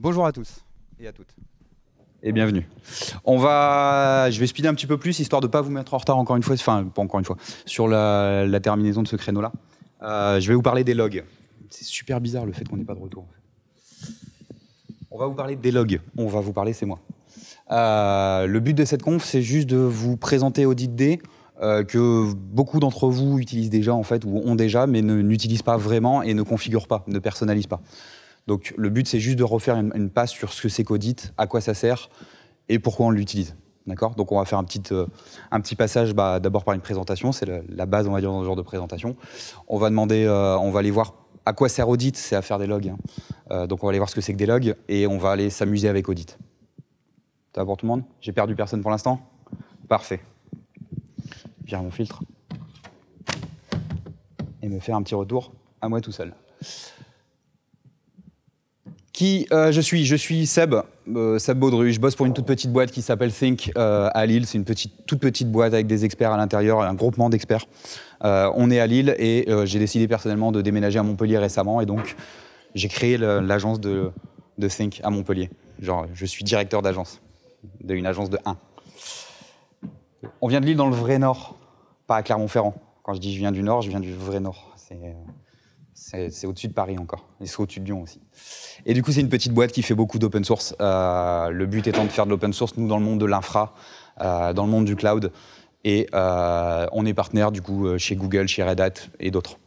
Bonjour à tous et à toutes. Et bienvenue. On va, je vais speeder un petit peu plus, histoire de ne pas vous mettre en retard encore une fois, enfin pas encore une fois, sur la, terminaison de ce créneau-là. Euh, je vais vous parler des logs. C'est super bizarre le fait qu'on n'ait pas de retour. On va vous parler des logs. On va vous parler, c'est moi. Euh, le but de cette conf, c'est juste de vous présenter AuditD, euh, que beaucoup d'entre vous utilisent déjà en fait, ou ont déjà, mais n'utilisent pas vraiment et ne configurent pas, ne personnalisent pas. Donc le but, c'est juste de refaire une, passe sur ce que c'est qu'audit, à quoi ça sert et pourquoi on l'utilise. D'accord Donc on va faire un petit, euh, passage bah, d'abord par une présentation, c'est la, base, on va dire, dans ce genre de présentation. On va demander, euh, on va aller voir à quoi sert Audit, c'est à faire des logs. Hein. Euh, donc on va aller voir ce que c'est que des logs et on va aller s'amuser avec Audit. Ça va pour tout le monde J'ai perdu personne pour l'instant Parfait. Je mon filtre et me faire un petit retour à moi tout seul. Qui euh, je suis Je suis Seb, euh, Seb Baudru. Je bosse pour une toute petite boîte qui s'appelle Think euh, à Lille. C'est une petite, toute petite boîte avec des experts à l'intérieur, un groupement d'experts. on est à Lille et j'ai décidé personnellement de déménager à Montpellier récemment et donc j'ai créé l'agence de, de, Think à Montpellier. Genre, je suis directeur d'agence, d'une agence de 1. On vient de Lille dans le vrai Nord, pas à Clermont-Ferrand. Quand je dis je viens du Nord, je viens du vrai Nord. C'est c'est au-dessus de Paris encore. Ils sont au-dessus de Lyon aussi. Et du coup, c'est une petite boîte qui fait beaucoup d'open source. Euh, le but étant de faire de l'open source, nous, dans le monde de l'infra, euh, dans le monde du cloud. Et euh, on est partenaire, du coup, chez Google, chez Red Hat et d'autres.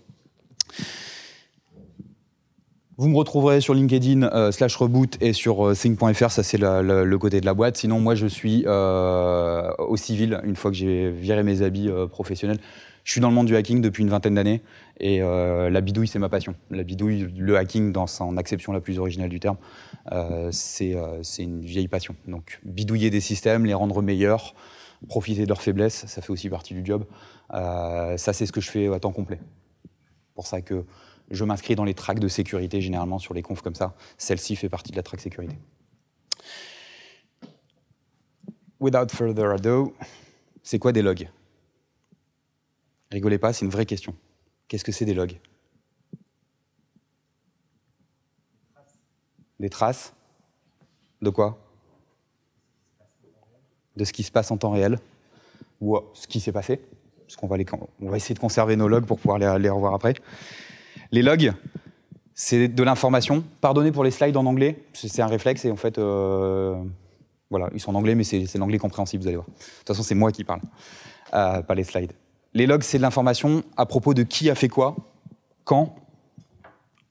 Vous me retrouverez sur LinkedIn slash reboot et sur euh, ça c'est le, côté de la boîte. Sinon, moi je suis au civil, une fois que j'ai viré mes habits professionnels, je suis dans le monde du hacking depuis une vingtaine d'années et euh, la bidouille, c'est ma passion. La bidouille, le hacking dans son acception la plus originale du terme, euh, euh, c'est une vieille passion. Donc bidouiller des systèmes, les rendre meilleurs, profiter de leurs faiblesses, ça fait aussi partie du job. ça, c'est ce que je fais à temps complet. Pour ça que je m'inscris dans les tracks de sécurité généralement sur les confs comme ça. Celle-ci fait partie de la track sécurité. Without further ado, c'est quoi des logs Rigolez pas, c'est une vraie question. Qu'est-ce que c'est des logs Des traces De quoi De ce qui se passe en temps réel Ou euh, ce qui s'est passé Parce qu'on va, on va essayer de conserver nos logs pour pouvoir les, revoir après. Les logs, c'est de l'information. Pardonnez pour les slides en anglais, c'est un réflexe et en fait, euh, voilà, ils sont en anglais, mais c'est l'anglais compréhensible, vous allez voir. De toute façon, c'est moi qui parle, euh, pas les slides. Les logs, c'est de l'information à propos de qui a fait quoi, quand,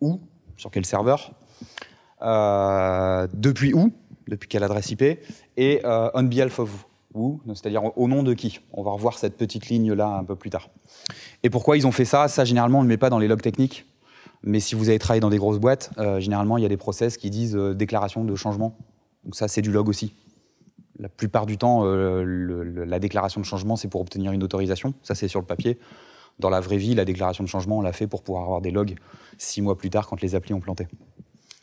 où, sur quel serveur, euh, depuis où, depuis quelle adresse IP, et euh, on behalf of c'est-à-dire au nom de qui. On va revoir cette petite ligne-là un peu plus tard. Et pourquoi ils ont fait ça Ça, généralement, on ne le met pas dans les logs techniques. Mais si vous avez travaillé dans des grosses boîtes, euh, généralement, il y a des process qui disent déclaration de changement. Donc ça, c'est du log aussi la plupart du temps, euh, la déclaration de changement, c'est pour obtenir une autorisation. Ça, c'est sur le papier. Dans la vraie vie, la déclaration de changement, on l'a fait pour pouvoir avoir des logs six mois plus tard quand les applis ont planté.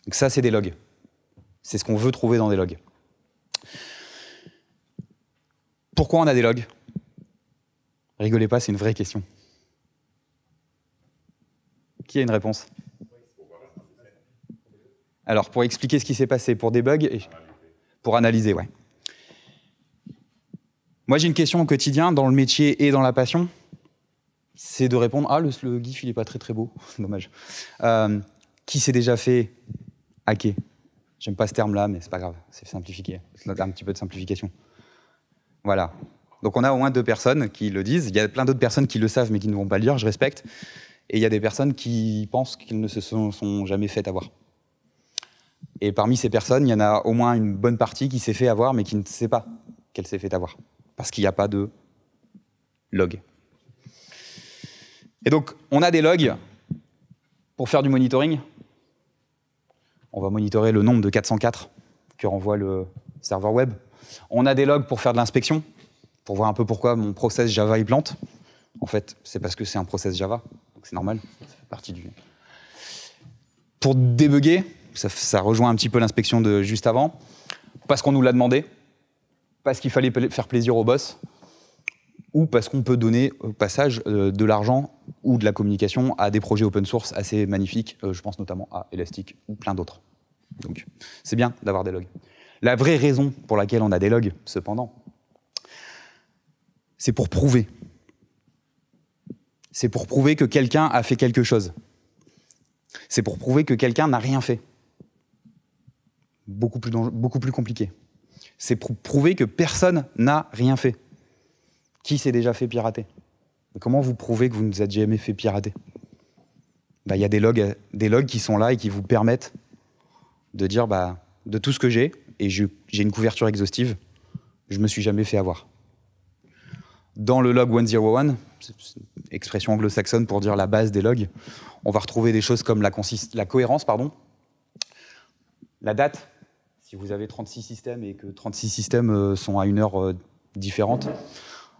Donc ça, c'est des logs. C'est ce qu'on veut trouver dans des logs. Pourquoi on a des logs Rigolez pas, c'est une vraie question. Qui a une réponse Alors, pour expliquer ce qui s'est passé, pour des bugs, et... pour analyser, ouais. Moi, j'ai une question au quotidien, dans le métier et dans la passion. C'est de répondre Ah, le, le GIF, il n'est pas très très beau. Dommage. Euh, qui s'est déjà fait hacker J'aime pas ce terme-là, mais c'est pas grave, c'est simplifié. C'est un petit peu de simplification. Voilà. Donc on a au moins deux personnes qui le disent. Il y a plein d'autres personnes qui le savent mais qui ne vont pas le dire, je respecte. Et il y a des personnes qui pensent qu'ils ne se sont, sont, jamais fait avoir. Et parmi ces personnes, il y en a au moins une bonne partie qui s'est fait avoir mais qui ne sait pas qu'elle s'est fait avoir parce qu'il n'y a pas de log. Et donc, on a des logs pour faire du monitoring. On va monitorer le nombre de 404 que renvoie le serveur web. On a des logs pour faire de l'inspection, pour voir un peu pourquoi mon process Java y plante. En fait, c'est parce que c'est un process Java, donc c'est normal, ça fait partie du... Pour débugger, ça rejoint un petit peu l'inspection de juste avant, parce qu'on nous l'a demandé, parce qu'il fallait faire plaisir au boss ou parce qu'on peut donner au passage euh, de l'argent ou de la communication à des projets open source assez magnifiques, euh, je pense notamment à Elastic ou plein d'autres. Donc c'est bien d'avoir des logs. La vraie raison pour laquelle on a des logs, cependant, c'est pour prouver. C'est pour prouver que quelqu'un a fait quelque chose. C'est pour prouver que quelqu'un n'a rien fait. Beaucoup plus, beaucoup plus compliqué c'est pour prouver que personne n'a rien fait. Qui s'est déjà fait pirater Comment vous prouvez que vous ne vous êtes jamais fait pirater bah, Il y a des logs, des logs qui sont là et qui vous permettent de dire bah, de tout ce que j'ai, et j'ai une couverture exhaustive, je me suis jamais fait avoir. Dans le log 101, expression anglo-saxonne pour dire la base des logs, on va retrouver des choses comme la, la cohérence, pardon, la date, si vous avez 36 systèmes et que 36 systèmes euh, sont à une heure euh, différente,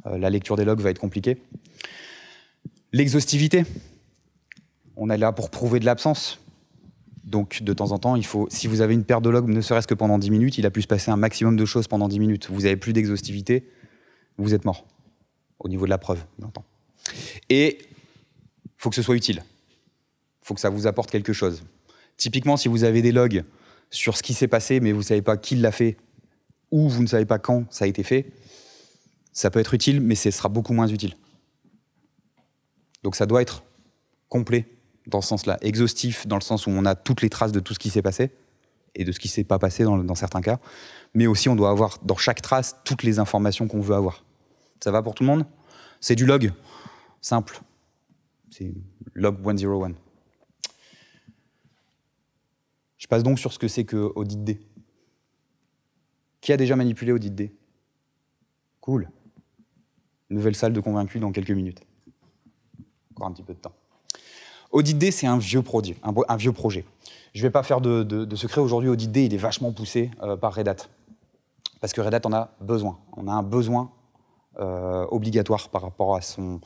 euh, la lecture des logs va être compliquée. L'exhaustivité. On est là pour prouver de l'absence. Donc, de temps en temps, il faut, si vous avez une paire de logs, ne serait-ce que pendant 10 minutes, il a pu se passer un maximum de choses pendant 10 minutes. Vous n'avez plus d'exhaustivité, vous êtes mort. Au niveau de la preuve, bien Et il faut que ce soit utile. Il faut que ça vous apporte quelque chose. Typiquement, si vous avez des logs sur ce qui s'est passé, mais vous ne savez pas qui l'a fait ou vous ne savez pas quand ça a été fait, ça peut être utile, mais ce sera beaucoup moins utile. Donc ça doit être complet dans ce sens-là, exhaustif dans le sens où on a toutes les traces de tout ce qui s'est passé et de ce qui s'est pas passé dans, dans, certains cas, mais aussi on doit avoir dans chaque trace toutes les informations qu'on veut avoir. Ça va pour tout le monde C'est du log, simple. C'est log 101. Je passe donc sur ce que c'est que Audit Qui a déjà manipulé AuditD Cool. Nouvelle salle de convaincus dans quelques minutes. Encore un petit peu de temps. AuditD, c'est un vieux produit, un, vieux projet. Je ne vais pas faire de, secret aujourd'hui. AuditD, il est vachement poussé euh, par Red Hat. Parce que Red Hat en a besoin. On a un besoin euh, obligatoire par rapport à son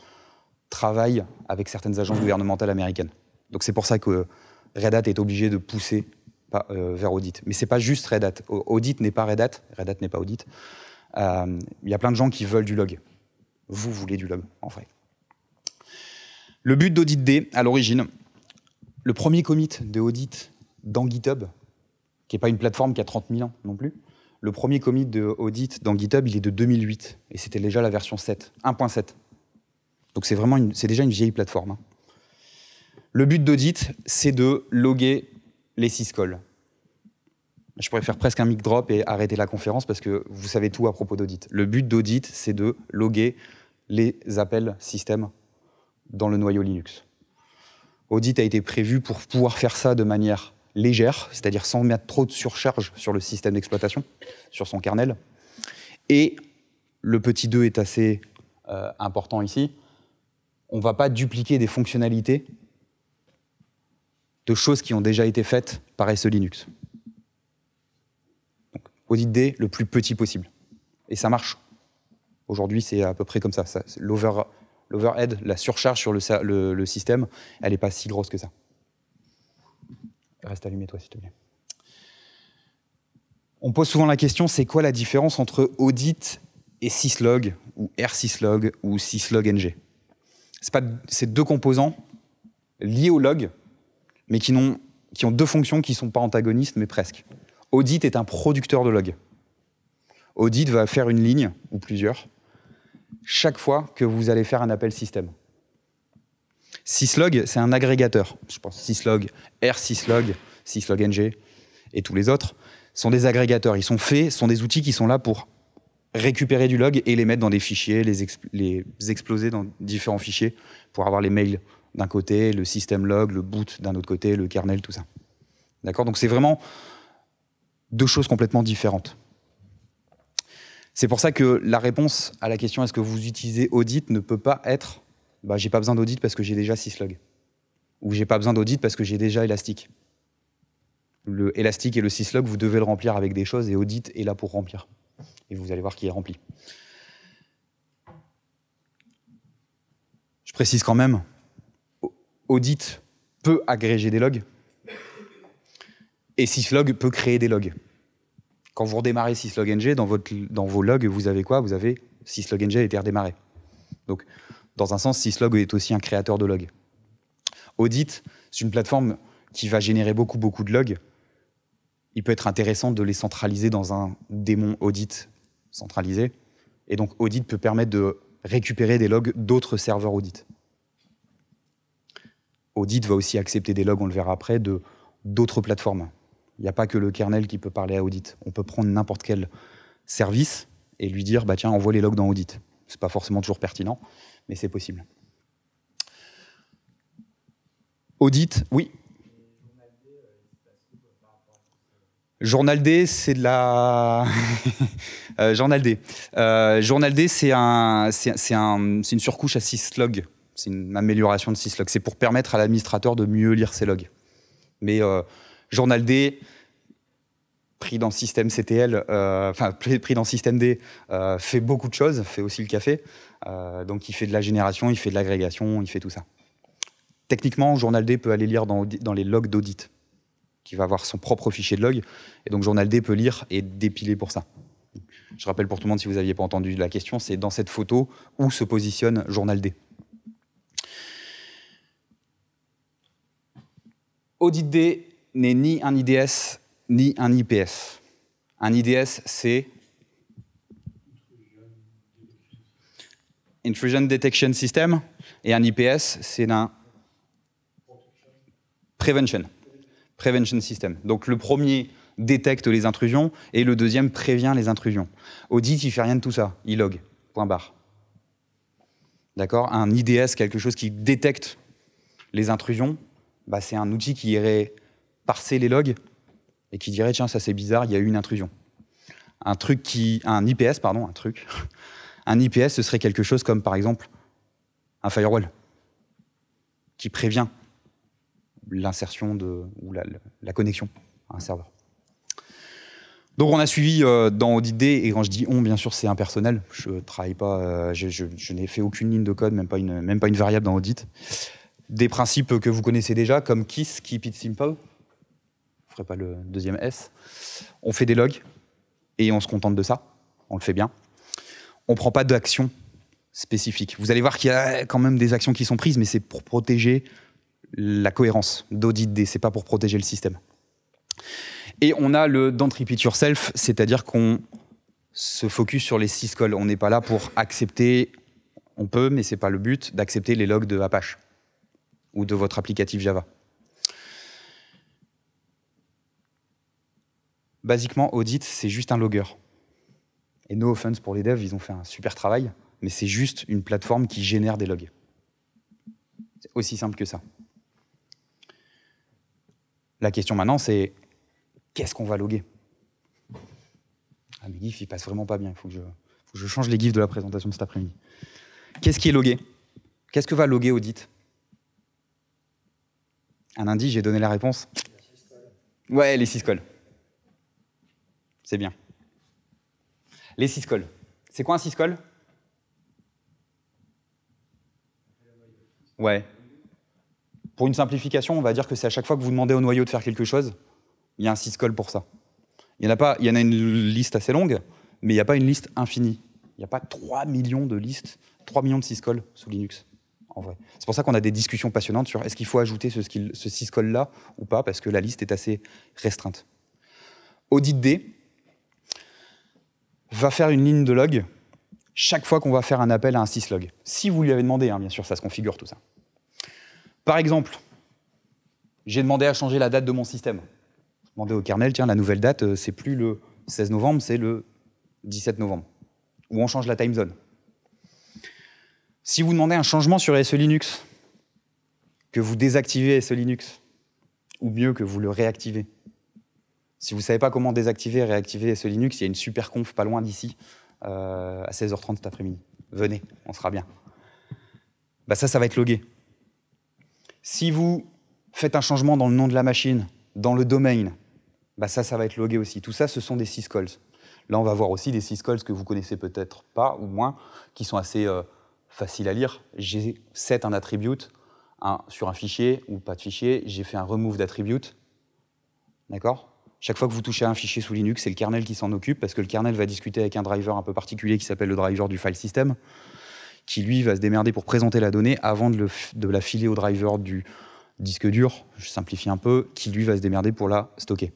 travail avec certaines agences gouvernementales américaines. Donc c'est pour ça que Red Hat est obligé de pousser euh, vers Audit. Mais n'est pas juste Red Hat. Audit n'est pas Red Hat, Red Hat n'est pas Audit. Il euh, y a plein de gens qui veulent du log. Vous voulez du log, en fait. Le but d'Audit D, à l'origine, le premier commit de Audit dans GitHub, qui n'est pas une plateforme qui a 30 000 ans non plus, le premier commit de Audit dans GitHub, il est de 2008, et c'était déjà la version 7, 1.7. Donc c'est vraiment c'est déjà une vieille plateforme. Hein. Le but d'audit, c'est de loguer les six Je pourrais faire presque un mic drop et arrêter la conférence parce que vous savez tout à propos d'audit. Le but d'audit, c'est de loguer les appels système dans le noyau Linux. Audit a été prévu pour pouvoir faire ça de manière légère, c'est-à-dire sans mettre trop de surcharge sur le système d'exploitation, sur son kernel. Et le petit 2 est assez euh, important ici. On ne va pas dupliquer des fonctionnalités choses qui ont déjà été faites par SE Linux. Donc, audit D le plus petit possible. Et ça marche. Aujourd'hui, c'est à peu près comme ça. L'overhead, la surcharge sur le, système, elle n'est pas si grosse que ça. Reste allumé, toi, s'il te plaît. On pose souvent la question, c'est quoi la différence entre audit et syslog, ou rsyslog ou syslog-ng C'est deux composants liés au log, mais qui, ont, deux fonctions qui ne sont pas antagonistes, mais presque. Audit est un producteur de logs. Audit va faire une ligne, ou plusieurs, chaque fois que vous allez faire un appel système. Syslog, c'est un agrégateur. Je pense Syslog, R-Syslog, Syslog-NG, et tous les autres sont des agrégateurs. Ils sont faits, sont des outils qui sont là pour récupérer du log et les mettre dans des fichiers, les exploser dans différents fichiers pour avoir les mails d'un côté, le système log, le boot d'un autre côté, le kernel, tout ça. D'accord Donc c'est vraiment deux choses complètement différentes. C'est pour ça que la réponse à la question est-ce que vous utilisez audit ne peut pas être bah, j'ai pas besoin d'audit parce que j'ai déjà syslog ou j'ai pas besoin d'audit parce que j'ai déjà Elastic. Le Elastic et le syslog, vous devez le remplir avec des choses et audit est là pour remplir. Et vous allez voir qui est rempli. Je précise quand même, audit peut agréger des logs et syslog peut créer des logs. Quand vous redémarrez syslog-ng, dans, dans vos logs, vous avez quoi Vous avez syslog-ng a été redémarré. Donc, dans un sens, syslog est aussi un créateur de logs. Audit, c'est une plateforme qui va générer beaucoup, beaucoup de logs. Il peut être intéressant de les centraliser dans un démon audit centralisé. Et donc, audit peut permettre de récupérer des logs d'autres serveurs audit. Audit va aussi accepter des logs, on le verra après, de d'autres plateformes. Il n'y a pas que le kernel qui peut parler à Audit. On peut prendre n'importe quel service et lui dire bah tiens envoie les logs dans Audit. C'est pas forcément toujours pertinent, mais c'est possible. Audit, oui. Journal D, c'est de la. Euh, Journal D. Euh, Journal c'est un, une surcouche à logs. C'est une amélioration de syslog. C'est pour permettre à l'administrateur de mieux lire ses logs. Mais euh, Journal D, pris dans système CTL, euh, enfin pris dans système D, euh, fait beaucoup de choses, fait aussi le café. donc il fait de la génération, il fait de l'agrégation, il fait tout ça. Techniquement, Journal D peut aller lire dans, les logs d'audit, qui va avoir son propre fichier de log. Et donc Journal D peut lire et dépiler pour ça. Je rappelle pour tout le monde, si vous n'aviez pas entendu la question, c'est dans cette photo où se positionne Journal D. AuditD n'est ni un IDS ni un IPS. Un IDS, c'est Intrusion Detection System, et un IPS, c'est un Prevention. Prevention System. Donc le premier détecte les intrusions et le deuxième prévient les intrusions. Audit, il fait rien de tout ça, il log, point barre. D'accord Un IDS, quelque chose qui détecte les intrusions, bah, c'est un outil qui irait parser les logs et qui dirait tiens ça c'est bizarre, il y a eu une intrusion. Un truc qui, un IPS pardon, un truc, un IPS ce serait quelque chose comme par exemple un firewall qui prévient l'insertion de ou la, connexion à un serveur. Donc on a suivi euh, dans D et quand je dis on, bien sûr c'est impersonnel, je travaille pas, euh, je, n'ai fait aucune ligne de code, même pas une, même pas une variable dans Audit des principes que vous connaissez déjà, comme Kiss, Keep It Simple. Je ferai pas le deuxième S. On fait des logs et on se contente de ça. On le fait bien. On ne prend pas d'action spécifique. Vous allez voir qu'il y a quand même des actions qui sont prises, mais c'est pour protéger la cohérence d'audit D. C'est pas pour protéger le système. Et on a le don't repeat yourself, c'est-à-dire qu'on se focus sur les syscalls. On n'est pas là pour accepter, on peut, mais ce n'est pas le but, d'accepter les logs de Apache ou de votre applicatif Java Basiquement, audit, c'est juste un logger. Et no offense pour les devs, ils ont fait un super travail, mais c'est juste une plateforme qui génère des logs. C'est aussi simple que ça. La question maintenant, c'est qu'est-ce qu'on va loguer Ah, mes gifs, ils passent vraiment pas bien. Il faut, que je, faut que je change les gifs de la présentation de cet après-midi. Qu'est-ce qui est logué Qu'est-ce que va loguer Audit un indice, j'ai donné la réponse. Ouais, les syscalls. C'est bien. Les syscalls. C'est quoi un syscall Ouais. Pour une simplification, on va dire que c'est à chaque fois que vous demandez au noyau de faire quelque chose, il y a un syscall pour ça. Il y en a pas, il y en a une liste assez longue, mais il n'y a pas une liste infinie. Il n'y a pas 3 millions de listes, 3 millions de syscalls sous Linux. C'est pour ça qu'on a des discussions passionnantes sur est-ce qu'il faut ajouter ce, syscall-là ou pas, parce que la liste est assez restreinte. Audit D va faire une ligne de log chaque fois qu'on va faire un appel à un syslog. Si vous lui avez demandé, hein, bien sûr, ça se configure tout ça. Par exemple, j'ai demandé à changer la date de mon système. demandé au kernel, tiens, la nouvelle date, euh, c'est plus le 16 novembre, c'est le 17 novembre. Ou on change la time zone. Si vous demandez un changement sur SE Linux, que vous désactivez SE Linux, ou mieux que vous le réactivez, si vous ne savez pas comment désactiver et réactiver SE Linux, il y a une super conf pas loin d'ici, euh, à 16h30 cet après-midi. Venez, on sera bien. Bah ça, ça va être logué. Si vous faites un changement dans le nom de la machine, dans le domaine, bah, ça, ça va être logué aussi. Tout ça, ce sont des syscalls. Là, on va voir aussi des syscalls que vous connaissez peut-être pas, ou moins, qui sont assez... Euh, facile à lire. J'ai set un attribute sur un fichier ou pas de fichier, j'ai fait un remove d'attribute. D'accord Chaque fois que vous touchez à un fichier sous Linux, c'est le kernel qui s'en occupe parce que le kernel va discuter avec un driver un peu particulier qui s'appelle le driver du file system, qui lui va se démerder pour présenter la donnée avant de, de la filer au driver du disque dur, je simplifie un peu, qui lui va se démerder pour la stocker.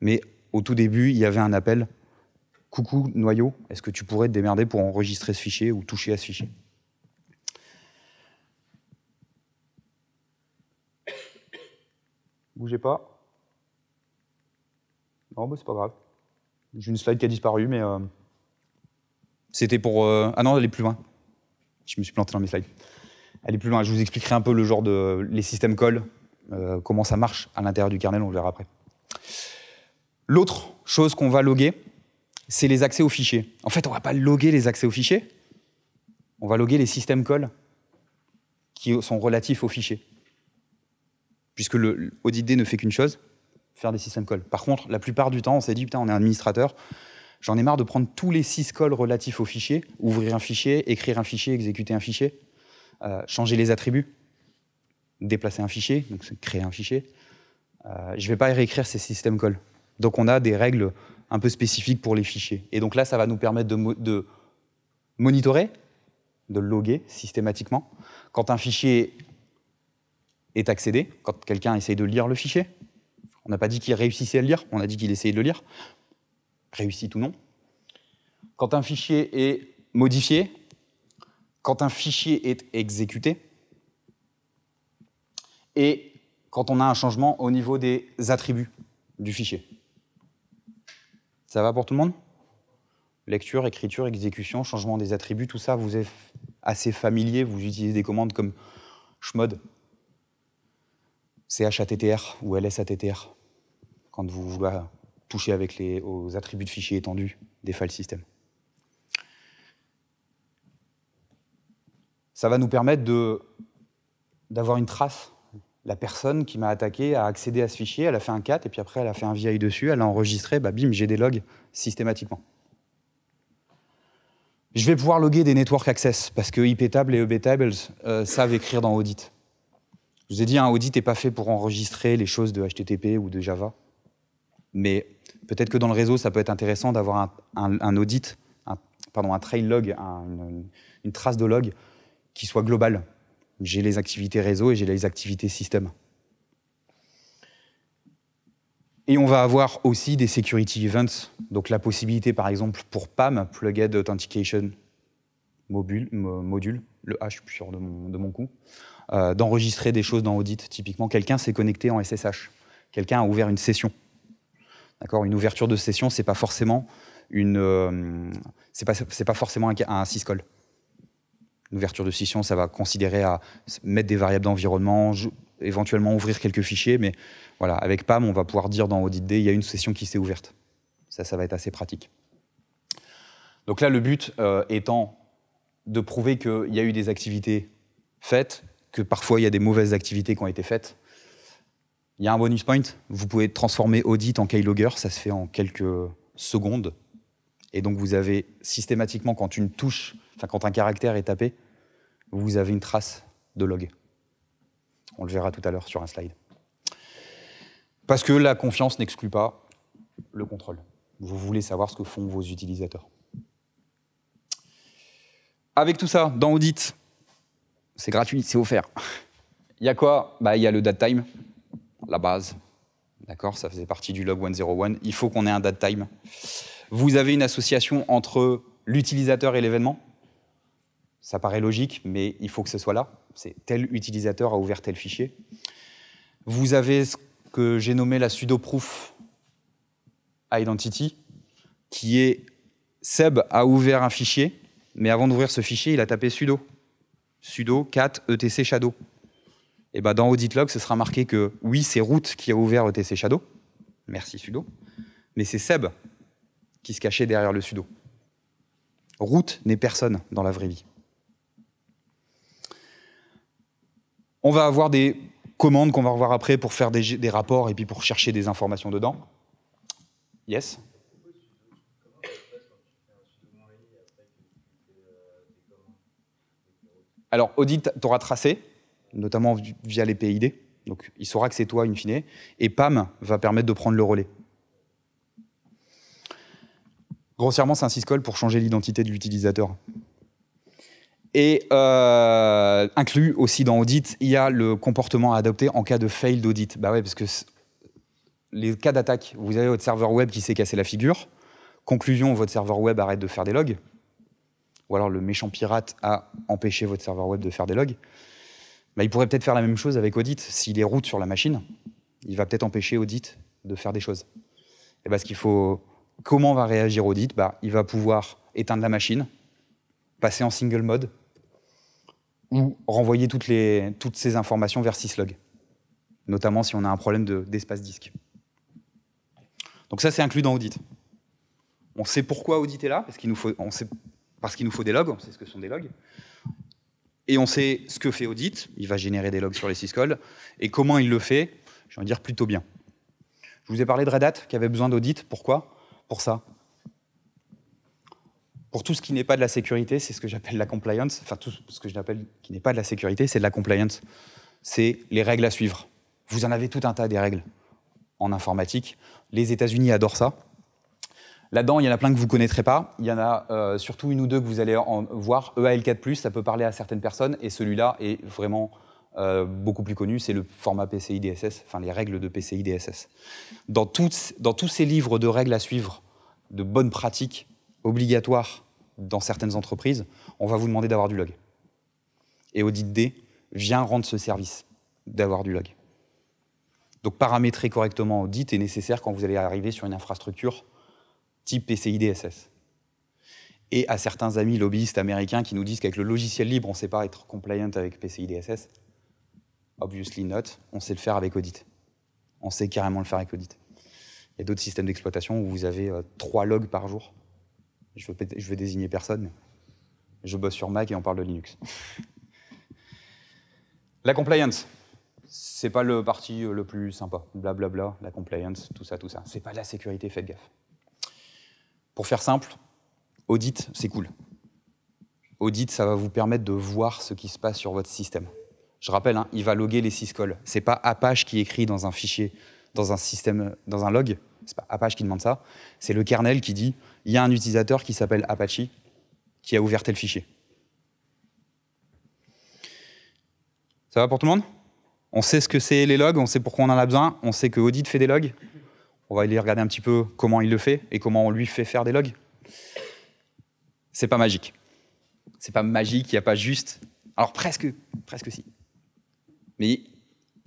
Mais au tout début, il y avait un appel coucou noyau, est-ce que tu pourrais te démerder pour enregistrer ce fichier ou toucher à ce fichier Bougez pas. Non, bah, c'est pas grave. J'ai une slide qui a disparu, mais euh, c'était pour... Euh, ah non, elle est plus loin. Je me suis planté dans mes slides. Elle est plus loin. Je vous expliquerai un peu le genre de... les systèmes call, euh, comment ça marche à l'intérieur du kernel, on le verra après. L'autre chose qu'on va loguer, c'est les accès aux fichiers. En fait, on ne va pas loguer les accès aux fichiers, on va loguer les systèmes calls qui sont relatifs aux fichiers. Puisque l'audit ne fait qu'une chose, faire des systèmes calls. Par contre, la plupart du temps, on s'est dit, putain, on est administrateur, j'en ai marre de prendre tous les six calls relatifs aux fichiers, ouvrir un fichier, écrire un fichier, exécuter un fichier, euh, changer les attributs, déplacer un fichier, donc créer un fichier. Euh, je ne vais pas réécrire ces systèmes calls. Donc on a des règles un peu spécifique pour les fichiers. Et donc là, ça va nous permettre de, monitorer, de loguer systématiquement quand un fichier est accédé, quand quelqu'un essaye de lire le fichier. On n'a pas dit qu'il réussissait à le lire, on a dit qu'il essayait de le lire, réussit ou non. Quand un fichier est modifié, quand un fichier est exécuté, et quand on a un changement au niveau des attributs du fichier. Ça va pour tout le monde Lecture, écriture, exécution, changement des attributs, tout ça, vous est assez familier, vous utilisez des commandes comme chmod, CHATTR ou LSATTR, quand vous voulez toucher avec les, aux attributs de fichiers étendus des file système. Ça va nous permettre d'avoir une trace la personne qui m'a attaqué a accédé à ce fichier, elle a fait un cat, et puis après elle a fait un VI dessus, elle a enregistré, bah bim, j'ai des logs systématiquement. Je vais pouvoir loguer des network access, parce que ip et EBTables euh, savent écrire dans Audit. Je vous ai dit, un audit n'est pas fait pour enregistrer les choses de HTTP ou de Java, mais peut-être que dans le réseau, ça peut être intéressant d'avoir un, audit, pardon, un trail log, une, une trace de log qui soit globale, j'ai les activités réseau et j'ai les activités système. Et on va avoir aussi des security events, donc la possibilité par exemple pour PAM, Plugged Authentication Module, le H sur de mon, de mon coup, euh, d'enregistrer des choses dans Audit. Typiquement, quelqu'un s'est connecté en SSH, quelqu'un a ouvert une session. D'accord Une ouverture de session, c'est pas forcément une, euh, c'est pas, forcément un, un syscall. L'ouverture de scission, ça va considérer à mettre des variables d'environnement, éventuellement ouvrir quelques fichiers, mais voilà, avec PAM, on va pouvoir dire dans AuditD, il y a une session qui s'est ouverte. Ça, ça va être assez pratique. Donc là, le but euh, étant de prouver qu'il y a eu des activités faites, que parfois il y a des mauvaises activités qui ont été faites. Il y a un bonus point, vous pouvez transformer audit en keylogger, ça se fait en quelques secondes. Et donc, vous avez systématiquement, quand une touche, enfin, quand un caractère est tapé, vous avez une trace de log. On le verra tout à l'heure sur un slide. Parce que la confiance n'exclut pas le contrôle. Vous voulez savoir ce que font vos utilisateurs. Avec tout ça, dans Audit, c'est gratuit, c'est offert. Il y a quoi bah, Il y a le datetime, la base. D'accord Ça faisait partie du log 101. Il faut qu'on ait un datetime, vous avez une association entre l'utilisateur et l'événement. Ça paraît logique, mais il faut que ce soit là. C'est tel utilisateur a ouvert tel fichier. Vous avez ce que j'ai nommé la pseudo-proof identity, qui est Seb a ouvert un fichier, mais avant d'ouvrir ce fichier, il a tapé sudo. Sudo cat etc shadow. Et eh ben dans AuditLog, ce sera marqué que oui, c'est root qui a ouvert etc shadow. Merci sudo. Mais c'est Seb qui se cachait derrière le sudo. Route n'est personne dans la vraie vie. On va avoir des commandes qu'on va revoir après pour faire des, rapports et puis pour chercher des informations dedans. Yes Alors, Audit t'aura tracé, notamment via les PID, donc il saura que c'est toi, in fine, et PAM va permettre de prendre le relais. Grossièrement, c'est un syscall pour changer l'identité de l'utilisateur. Et euh, inclus aussi dans audit, il y a le comportement à adopter en cas de fail d'audit. Bah ouais, parce que les cas d'attaque, vous avez votre serveur web qui s'est cassé la figure. Conclusion, votre serveur web arrête de faire des logs. Ou alors le méchant pirate a empêché votre serveur web de faire des logs. Bah, il pourrait peut-être faire la même chose avec Audit. S'il est route sur la machine, il va peut-être empêcher Audit de faire des choses. Et bah, ce qu'il faut Comment va réagir Audit bah, Il va pouvoir éteindre la machine, passer en single mode, ou renvoyer toutes, les, ces informations vers Syslog, notamment si on a un problème d'espace disque. Donc ça, c'est inclus dans Audit. On sait pourquoi Audit est là, parce qu'il nous, faut, parce qu'il nous faut des logs, on sait ce que sont des logs. Et on sait ce que fait Audit, il va générer des logs sur les syscalls, et comment il le fait, je vais dire plutôt bien. Je vous ai parlé de Red Hat qui avait besoin d'audit, pourquoi pour ça pour tout ce qui n'est pas de la sécurité, c'est ce que j'appelle la compliance. Enfin, tout ce que j'appelle qui n'est pas de la sécurité, c'est de la compliance. C'est les règles à suivre. Vous en avez tout un tas des règles en informatique. Les États-Unis adorent ça. Là-dedans, il y en a plein que vous ne connaîtrez pas. Il y en a euh, surtout une ou deux que vous allez en voir. EAL4, ça peut parler à certaines personnes. Et celui-là est vraiment euh, beaucoup plus connu, c'est le format PCI-DSS, enfin les règles de PCI-DSS. Dans, dans tous ces livres de règles à suivre, de bonnes pratiques obligatoires dans certaines entreprises, on va vous demander d'avoir du log. Et Audit D vient rendre ce service d'avoir du log. Donc paramétrer correctement Audit est nécessaire quand vous allez arriver sur une infrastructure type PCI-DSS. Et à certains amis lobbyistes américains qui nous disent qu'avec le logiciel libre, on ne sait pas être compliant avec PCI-DSS, Obviously not, on sait le faire avec audit. On sait carrément le faire avec audit. Il y a d'autres systèmes d'exploitation où vous avez euh, trois logs par jour. Je ne je veux désigner personne. Je bosse sur Mac et on parle de Linux. la compliance, c'est pas le parti euh, le plus sympa. Blablabla, bla bla, la compliance, tout ça, tout ça. C'est pas la sécurité, faites gaffe. Pour faire simple, audit, c'est cool. Audit, ça va vous permettre de voir ce qui se passe sur votre système. Je rappelle, hein, il va loguer les syscalls. C'est pas Apache qui écrit dans un fichier, dans un système, dans un log. C'est pas Apache qui demande ça. C'est le kernel qui dit il y a un utilisateur qui s'appelle Apache qui a ouvert tel fichier. Ça va pour tout le monde On sait ce que c'est les logs, on sait pourquoi on en a besoin, on sait que Audit fait des logs. On va aller regarder un petit peu comment il le fait et comment on lui fait faire des logs. C'est pas magique. C'est pas magique, il n'y a pas juste. Alors presque, presque si. Mais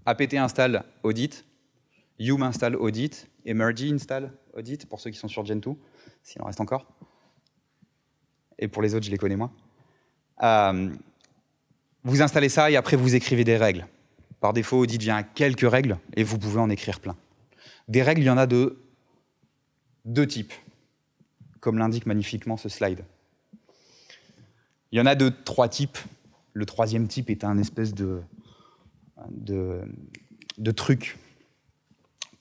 apt install audit, yum install audit, emergy install audit, pour ceux qui sont sur Gentoo, s'il en reste encore. Et pour les autres, je les connais moins. Euh, vous installez ça et après vous écrivez des règles. Par défaut, audit vient à quelques règles et vous pouvez en écrire plein. Des règles, il y en a de deux types, comme l'indique magnifiquement ce slide. Il y en a de trois types. Le troisième type est un espèce de, de, trucs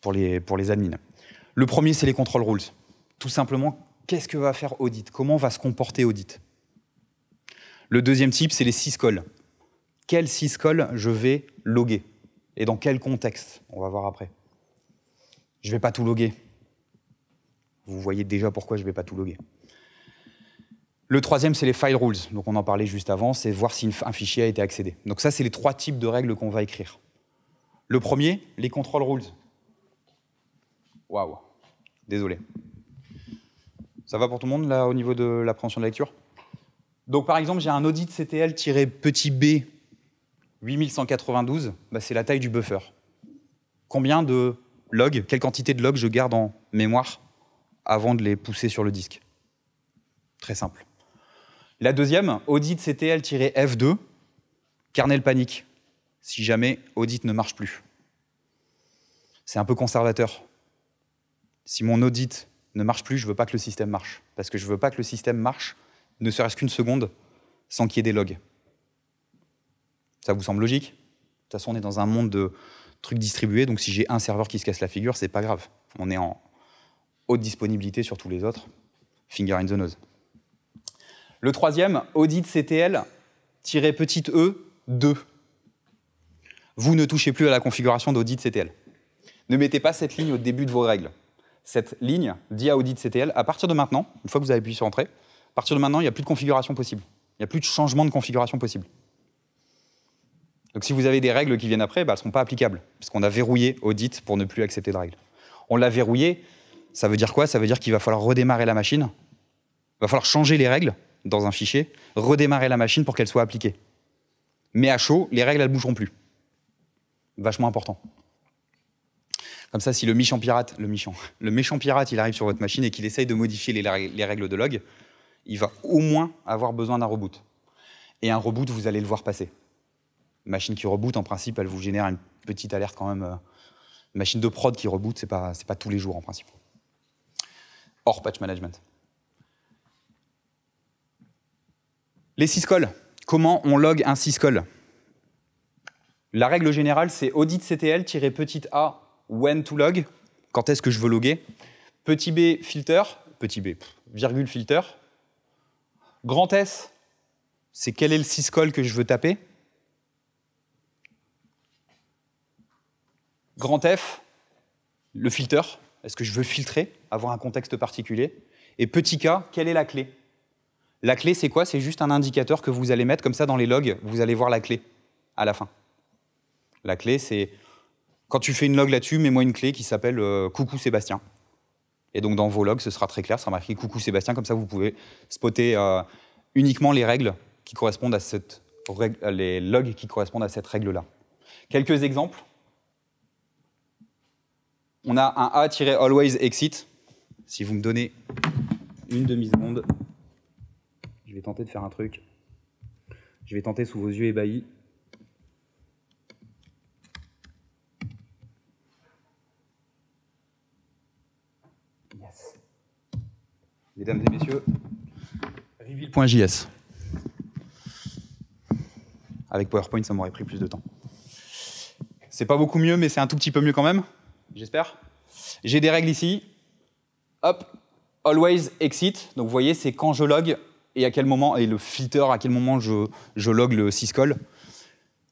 pour les, pour les admins. Le premier, c'est les control rules. Tout simplement, qu'est-ce que va faire Audit Comment va se comporter Audit Le deuxième type, c'est les syscalls. Quel syscall je vais loguer Et dans quel contexte On va voir après. Je ne vais pas tout loguer. Vous voyez déjà pourquoi je ne vais pas tout loguer. Le troisième, c'est les file rules. Donc, on en parlait juste avant, c'est voir si un fichier a été accédé. Donc, ça, c'est les trois types de règles qu'on va écrire. Le premier, les control rules. Waouh, désolé. Ça va pour tout le monde, là, au niveau de l'appréhension de lecture Donc, par exemple, j'ai un audit CTL-petit B 8192, bah, c'est la taille du buffer. Combien de logs, quelle quantité de logs je garde en mémoire avant de les pousser sur le disque Très simple. La deuxième, audit CTL-F2, carnet panique, si jamais audit ne marche plus. C'est un peu conservateur. Si mon audit ne marche plus, je ne veux pas que le système marche. Parce que je ne veux pas que le système marche, ne serait-ce qu'une seconde, sans qu'il y ait des logs. Ça vous semble logique De toute façon, on est dans un monde de trucs distribués, donc si j'ai un serveur qui se casse la figure, c'est pas grave. On est en haute disponibilité sur tous les autres. Finger in the nose. Le troisième, audit CTL, petite e, 2. Vous ne touchez plus à la configuration d'audit CTL. Ne mettez pas cette ligne au début de vos règles. Cette ligne dit à audit CTL, à partir de maintenant, une fois que vous avez pu sur Entrée, à partir de maintenant, il n'y a plus de configuration possible. Il n'y a plus de changement de configuration possible. Donc si vous avez des règles qui viennent après, bah, elles ne seront pas applicables, qu'on a verrouillé audit pour ne plus accepter de règles. On l'a verrouillé, ça veut dire quoi Ça veut dire qu'il va falloir redémarrer la machine, il va falloir changer les règles, dans un fichier, redémarrer la machine pour qu'elle soit appliquée. Mais à chaud, les règles, ne bougeront plus. Vachement important. Comme ça, si le méchant pirate, le méchant, le méchant pirate, il arrive sur votre machine et qu'il essaye de modifier les, règles de log, il va au moins avoir besoin d'un reboot. Et un reboot, vous allez le voir passer. machine qui reboot, en principe, elle vous génère une petite alerte quand même. Euh, machine de prod qui reboot, c'est pas, pas tous les jours en principe. Hors patch management. Les syscalls. Comment on log un syscall La règle générale, c'est auditctl petite a when to log. Quand est-ce que je veux loguer Petit b filter, petit b, virgule filter. Grand S, c'est quel est le syscall que je veux taper. Grand F, le filter, est-ce que je veux filtrer, avoir un contexte particulier Et petit k, quelle est la clé la clé, c'est quoi C'est juste un indicateur que vous allez mettre comme ça dans les logs. Vous allez voir la clé à la fin. La clé, c'est quand tu fais une log là-dessus, mets-moi une clé qui s'appelle euh, Coucou Sébastien. Et donc dans vos logs, ce sera très clair, ça sera marqué Coucou Sébastien, comme ça vous pouvez spotter euh, uniquement les règles qui correspondent à cette règle, euh, les logs qui correspondent à cette règle-là. Quelques exemples. On a un a-always exit. Si vous me donnez une demi-seconde, vais tenter de faire un truc. Je vais tenter sous vos yeux ébahis. Yes. Mesdames et messieurs, reveal.js. Avec PowerPoint, ça m'aurait pris plus de temps. C'est pas beaucoup mieux, mais c'est un tout petit peu mieux quand même, j'espère. J'ai des règles ici. Hop, always exit. Donc vous voyez, c'est quand je log, et à quel moment, et le filter, à quel moment je, log le syscall.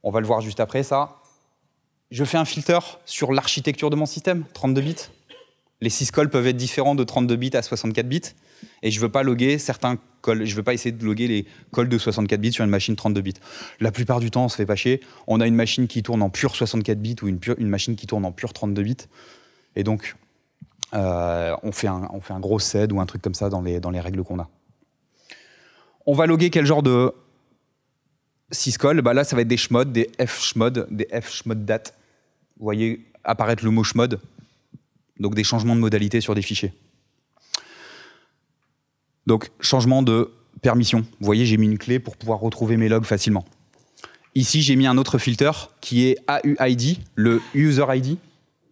On va le voir juste après ça. Je fais un filter sur l'architecture de mon système, 32 bits. Les syscalls peuvent être différents de 32 bits à 64 bits. Et je ne veux pas loguer certains calls. Je veux pas essayer de loguer les calls de 64 bits sur une machine 32 bits. La plupart du temps, on se fait pas chier. On a une machine qui tourne en pure 64 bits ou une, pure, une machine qui tourne en pure 32 bits. Et donc, euh, on, fait un, on fait un gros SED ou un truc comme ça dans les, dans les règles qu'on a. On va loguer quel genre de syscall bah Là, ça va être des schmods, des f des f date. Vous voyez apparaître le mot schmod, donc des changements de modalité sur des fichiers. Donc, changement de permission. Vous voyez, j'ai mis une clé pour pouvoir retrouver mes logs facilement. Ici, j'ai mis un autre filtre qui est AUID, le user ID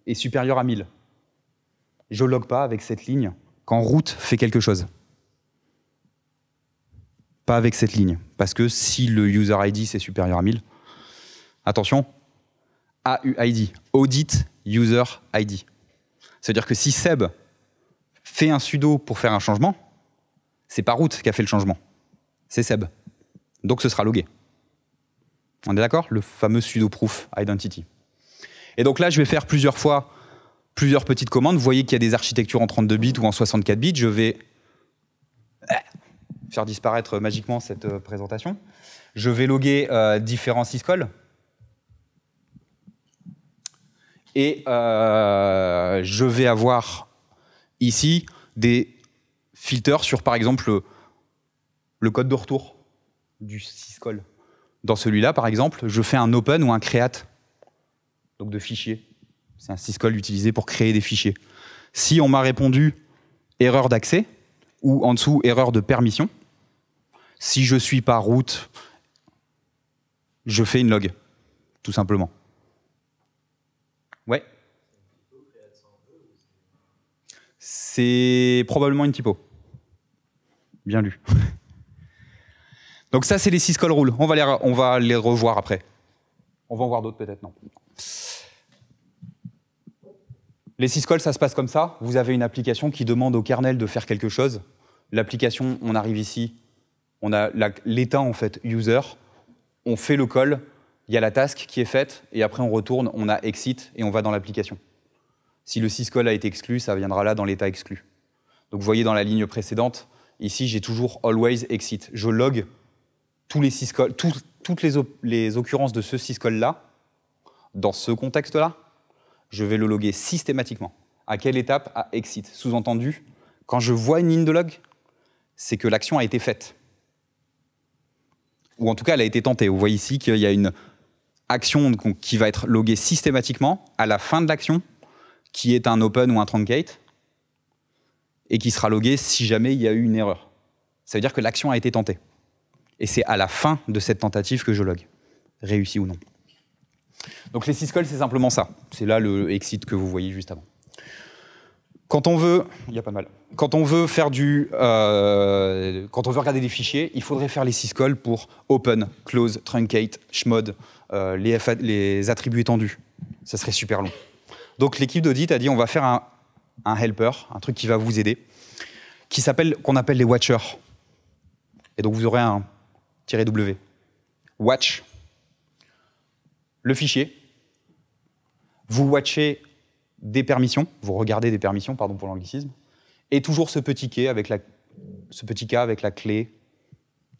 est supérieur à 1000. Je log pas avec cette ligne quand root fait quelque chose. Pas avec cette ligne. Parce que si le user ID c'est supérieur à 1000, attention, AUID, Audit User ID. C'est-à-dire que si Seb fait un sudo pour faire un changement, c'est pas Root qui a fait le changement, c'est Seb. Donc ce sera logué. On est d'accord Le fameux sudo proof identity. Et donc là, je vais faire plusieurs fois plusieurs petites commandes. Vous voyez qu'il y a des architectures en 32 bits ou en 64 bits. Je vais faire disparaître magiquement cette euh, présentation. Je vais loguer euh, différents syscalls. Et euh, je vais avoir ici des filters sur, par exemple, le code de retour du syscall. Dans celui-là, par exemple, je fais un open ou un create, donc de fichiers. C'est un syscall utilisé pour créer des fichiers. Si on m'a répondu erreur d'accès ou en dessous erreur de permission, si je suis par route, je fais une log, tout simplement. Ouais. C'est probablement une typo. Bien lu. Donc ça, c'est les six rules. On va les, on va les revoir après. On va en voir d'autres peut-être, non. Les six ça se passe comme ça. Vous avez une application qui demande au kernel de faire quelque chose. L'application, on arrive ici, on a l'état en fait user, on fait le call, il y a la task qui est faite, et après on retourne, on a exit et on va dans l'application. Si le syscall a été exclu, ça viendra là dans l'état exclu. Donc vous voyez dans la ligne précédente, ici j'ai toujours always exit. Je log tous les toutes les, occurrences de ce syscall là, dans ce contexte là, je vais le loguer systématiquement. À quelle étape À exit. Sous-entendu, quand je vois une ligne de log, c'est que l'action a été faite ou en tout cas elle a été tentée. On voit ici qu'il y a une action qui va être loguée systématiquement à la fin de l'action, qui est un open ou un truncate, et qui sera loguée si jamais il y a eu une erreur. Ça veut dire que l'action a été tentée. Et c'est à la fin de cette tentative que je log, réussi ou non. Donc les syscalls, c'est simplement ça. C'est là le exit que vous voyez juste avant. Quand on veut, il y a pas mal quand on veut faire du, euh, quand on veut regarder des fichiers, il faudrait faire les syscalls pour open, close, truncate, chmod, euh, les, attributs étendus. Ça serait super long. Donc l'équipe d'audit a dit on va faire un, helper, un truc qui va vous aider, qui s'appelle, qu'on appelle les watchers. Et donc vous aurez un W. Watch le fichier. Vous watchez des permissions, vous regardez des permissions, pardon pour l'anglicisme et toujours ce petit, avec la, cas avec la clé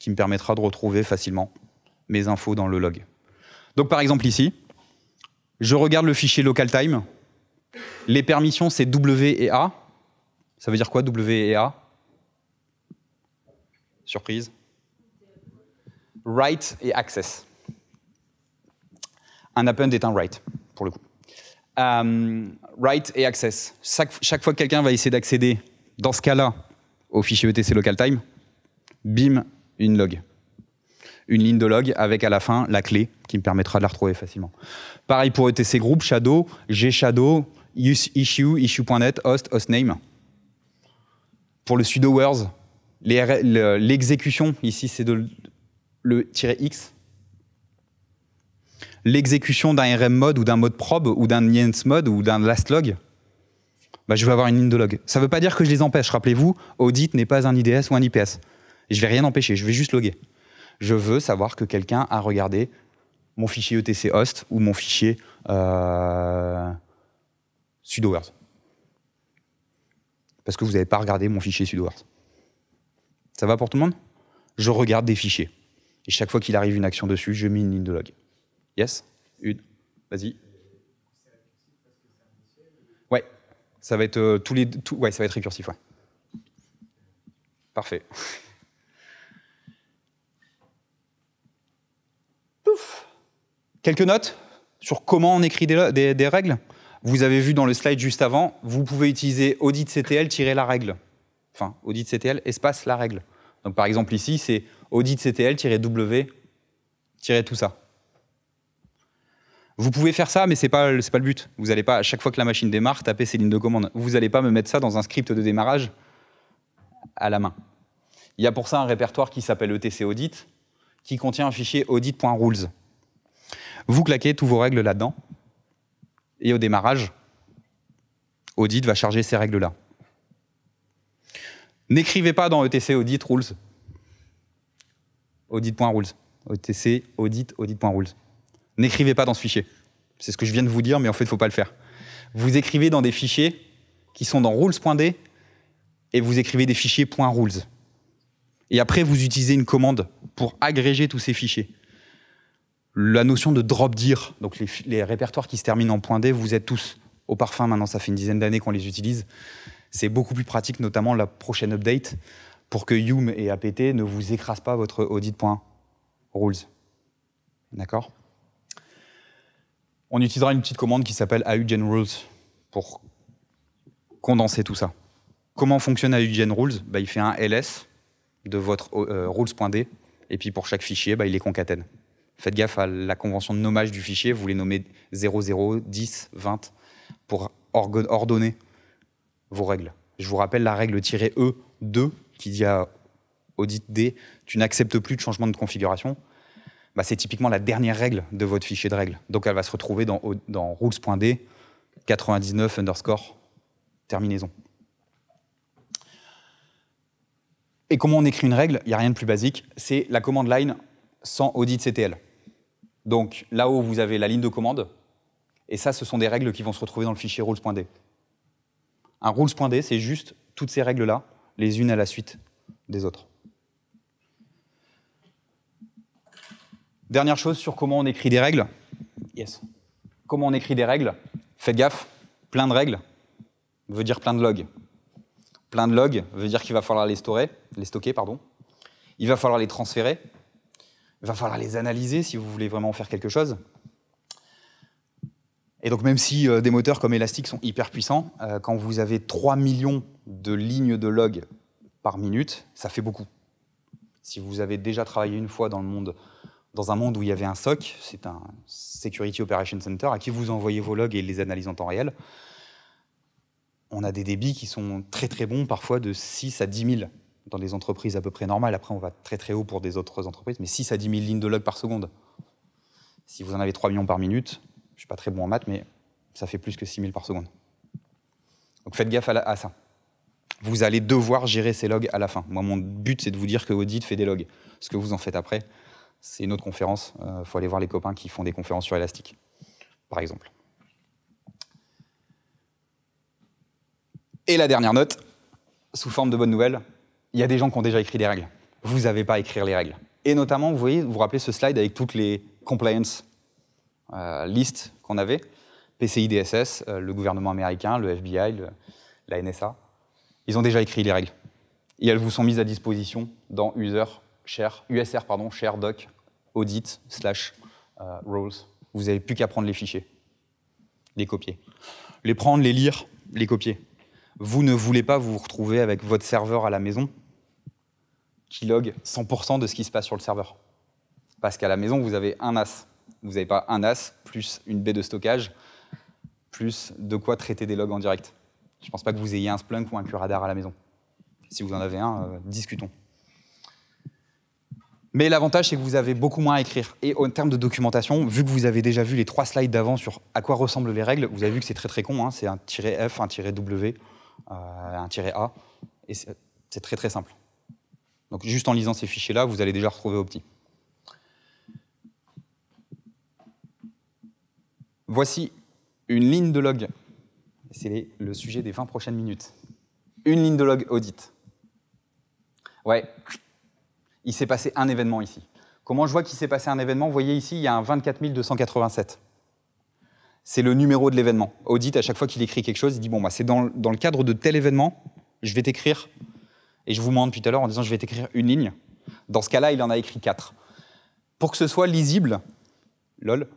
qui me permettra de retrouver facilement mes infos dans le log. Donc par exemple ici, je regarde le fichier local time. Les permissions, c'est W et A. Ça veut dire quoi W et A Surprise. Write et access. Un append est un write, pour le coup. write euh, et access. Chaque, chaque fois que quelqu'un va essayer d'accéder dans ce cas-là, au fichier ETC local time, bim, une log. Une ligne de log avec à la fin la clé qui me permettra de la retrouver facilement. Pareil pour ETC group, shadow, g shadow, use issue, issue.net, host, hostname. Pour le sudoers, words, l'exécution, ici c'est de le X. L'exécution d'un RM mode ou d'un mode probe ou d'un ends mode ou d'un last log, bah, je vais avoir une ligne de log. Ça ne veut pas dire que je les empêche. Rappelez-vous, audit n'est pas un IDS ou un IPS. Je ne vais rien empêcher, je vais juste loguer. Je veux savoir que quelqu'un a regardé mon fichier ETC host ou mon fichier euh, sudoers. Parce que vous n'avez pas regardé mon fichier sudoers. Ça va pour tout le monde Je regarde des fichiers. Et chaque fois qu'il arrive une action dessus, je mets une ligne de log. Yes Une. Vas-y. Ça va être euh, tous les, tout, ouais, ça va être récursif, ouais. Parfait. Pouf. Quelques notes sur comment on écrit des, règles. Vous avez vu dans le slide juste avant, vous pouvez utiliser audit CTL tirer la règle. Enfin, audit CTL espace la règle. Donc par exemple ici, c'est audit CTL W tirer tout ça. Vous pouvez faire ça, mais ce n'est pas, c'est pas le but. Vous n'allez pas, à chaque fois que la machine démarre, taper ces lignes de commande. Vous n'allez pas me mettre ça dans un script de démarrage à la main. Il y a pour ça un répertoire qui s'appelle ETC Audit, qui contient un fichier audit.rules. Vous claquez tous vos règles là-dedans, et au démarrage, Audit va charger ces règles-là. N'écrivez pas dans ETC Audit Rules. Audit.rules. ETC Audit, Audit.rules. N'écrivez pas dans ce fichier. C'est ce que je viens de vous dire, mais en fait, il ne faut pas le faire. Vous écrivez dans des fichiers qui sont dans rules.d et vous écrivez des fichiers .rules. Et après, vous utilisez une commande pour agréger tous ces fichiers. La notion de drop dir, donc les, répertoires qui se terminent en .d, vous êtes tous au parfum maintenant, ça fait une dizaine d'années qu'on les utilise. C'est beaucoup plus pratique, notamment la prochaine update, pour que yum et APT ne vous écrasent pas votre audit.rules. D'accord on utilisera une petite commande qui s'appelle AUGENRULES Rules pour condenser tout ça. Comment fonctionne AUGENRULES Rules bah, Il fait un ls de votre euh, rules.d, et puis pour chaque fichier, bah, il les concatène. Faites gaffe à la convention de nommage du fichier, vous les nommez 0, 10, 20, pour ordonner vos règles. Je vous rappelle la règle "-e2", e qui dit à audit.d « tu n'acceptes plus de changement de configuration. Bah, c'est typiquement la dernière règle de votre fichier de règles. Donc elle va se retrouver dans, dans rules.d 99 underscore terminaison. Et comment on écrit une règle Il n'y a rien de plus basique. C'est la commande line sans audit CTL. Donc là-haut, vous avez la ligne de commande. Et ça, ce sont des règles qui vont se retrouver dans le fichier rules.d. Un rules.d, c'est juste toutes ces règles-là, les unes à la suite des autres. Dernière chose sur comment on écrit des règles. Yes. Comment on écrit des règles Faites gaffe, plein de règles veut dire plein de logs. Plein de logs veut dire qu'il va falloir les, les stocker, pardon. il va falloir les transférer, il va falloir les analyser si vous voulez vraiment faire quelque chose. Et donc même si euh, des moteurs comme Elastic sont hyper puissants, euh, quand vous avez 3 millions de lignes de logs par minute, ça fait beaucoup. Si vous avez déjà travaillé une fois dans le monde dans un monde où il y avait un SOC, c'est un Security Operation Center, à qui vous envoyez vos logs et les analyses en temps réel, on a des débits qui sont très très bons, parfois de 6 à 10 000 dans des entreprises à peu près normales. Après, on va très très haut pour des autres entreprises, mais 6 à 10 000 lignes de logs par seconde. Si vous en avez 3 millions par minute, je ne suis pas très bon en maths, mais ça fait plus que 6 000 par seconde. Donc faites gaffe à ça. Vous allez devoir gérer ces logs à la fin. Moi, mon but, c'est de vous dire que Audit fait des logs. Ce que vous en faites après, c'est une autre conférence. Il euh, faut aller voir les copains qui font des conférences sur Elastic, par exemple. Et la dernière note, sous forme de bonne nouvelle, il y a des gens qui ont déjà écrit des règles. Vous n'avez pas à écrire les règles. Et notamment, vous voyez, vous, vous rappelez ce slide avec toutes les compliance euh, qu'on avait PCI DSS, euh, le gouvernement américain, le FBI, la NSA. Ils ont déjà écrit les règles. Et elles vous sont mises à disposition dans user, share, USR, pardon, share doc audit slash euh, roles. Vous n'avez plus qu'à prendre les fichiers, les copier. Les prendre, les lire, les copier. Vous ne voulez pas vous retrouver avec votre serveur à la maison qui log 100% de ce qui se passe sur le serveur. Parce qu'à la maison, vous avez un as. Vous n'avez pas un as, plus une baie de stockage plus de quoi traiter des logs en direct. Je ne pense pas que vous ayez un Splunk ou un Curadar à la maison. Si vous en avez un, euh, discutons. Mais l'avantage, c'est que vous avez beaucoup moins à écrire. Et en termes de documentation, vu que vous avez déjà vu les trois slides d'avant sur à quoi ressemblent les règles, vous avez vu que c'est très très con. Hein. c'est un tiré F, un tiret W, euh, un tiré A. Et c'est très très simple. Donc juste en lisant ces fichiers-là, vous allez déjà retrouver Opti. Voici une ligne de log. C'est le sujet des 20 prochaines minutes. Une ligne de log audit. Ouais, il s'est passé un événement ici. Comment je vois qu'il s'est passé un événement Vous voyez ici, il y a un 24 287. C'est le numéro de l'événement. Audit, à chaque fois qu'il écrit quelque chose, il dit, bon, bah, c'est dans, le cadre de tel événement, je vais t'écrire, et je vous demande tout à l'heure en disant, je vais t'écrire une ligne. Dans ce cas-là, il en a écrit quatre. Pour que ce soit lisible, lol,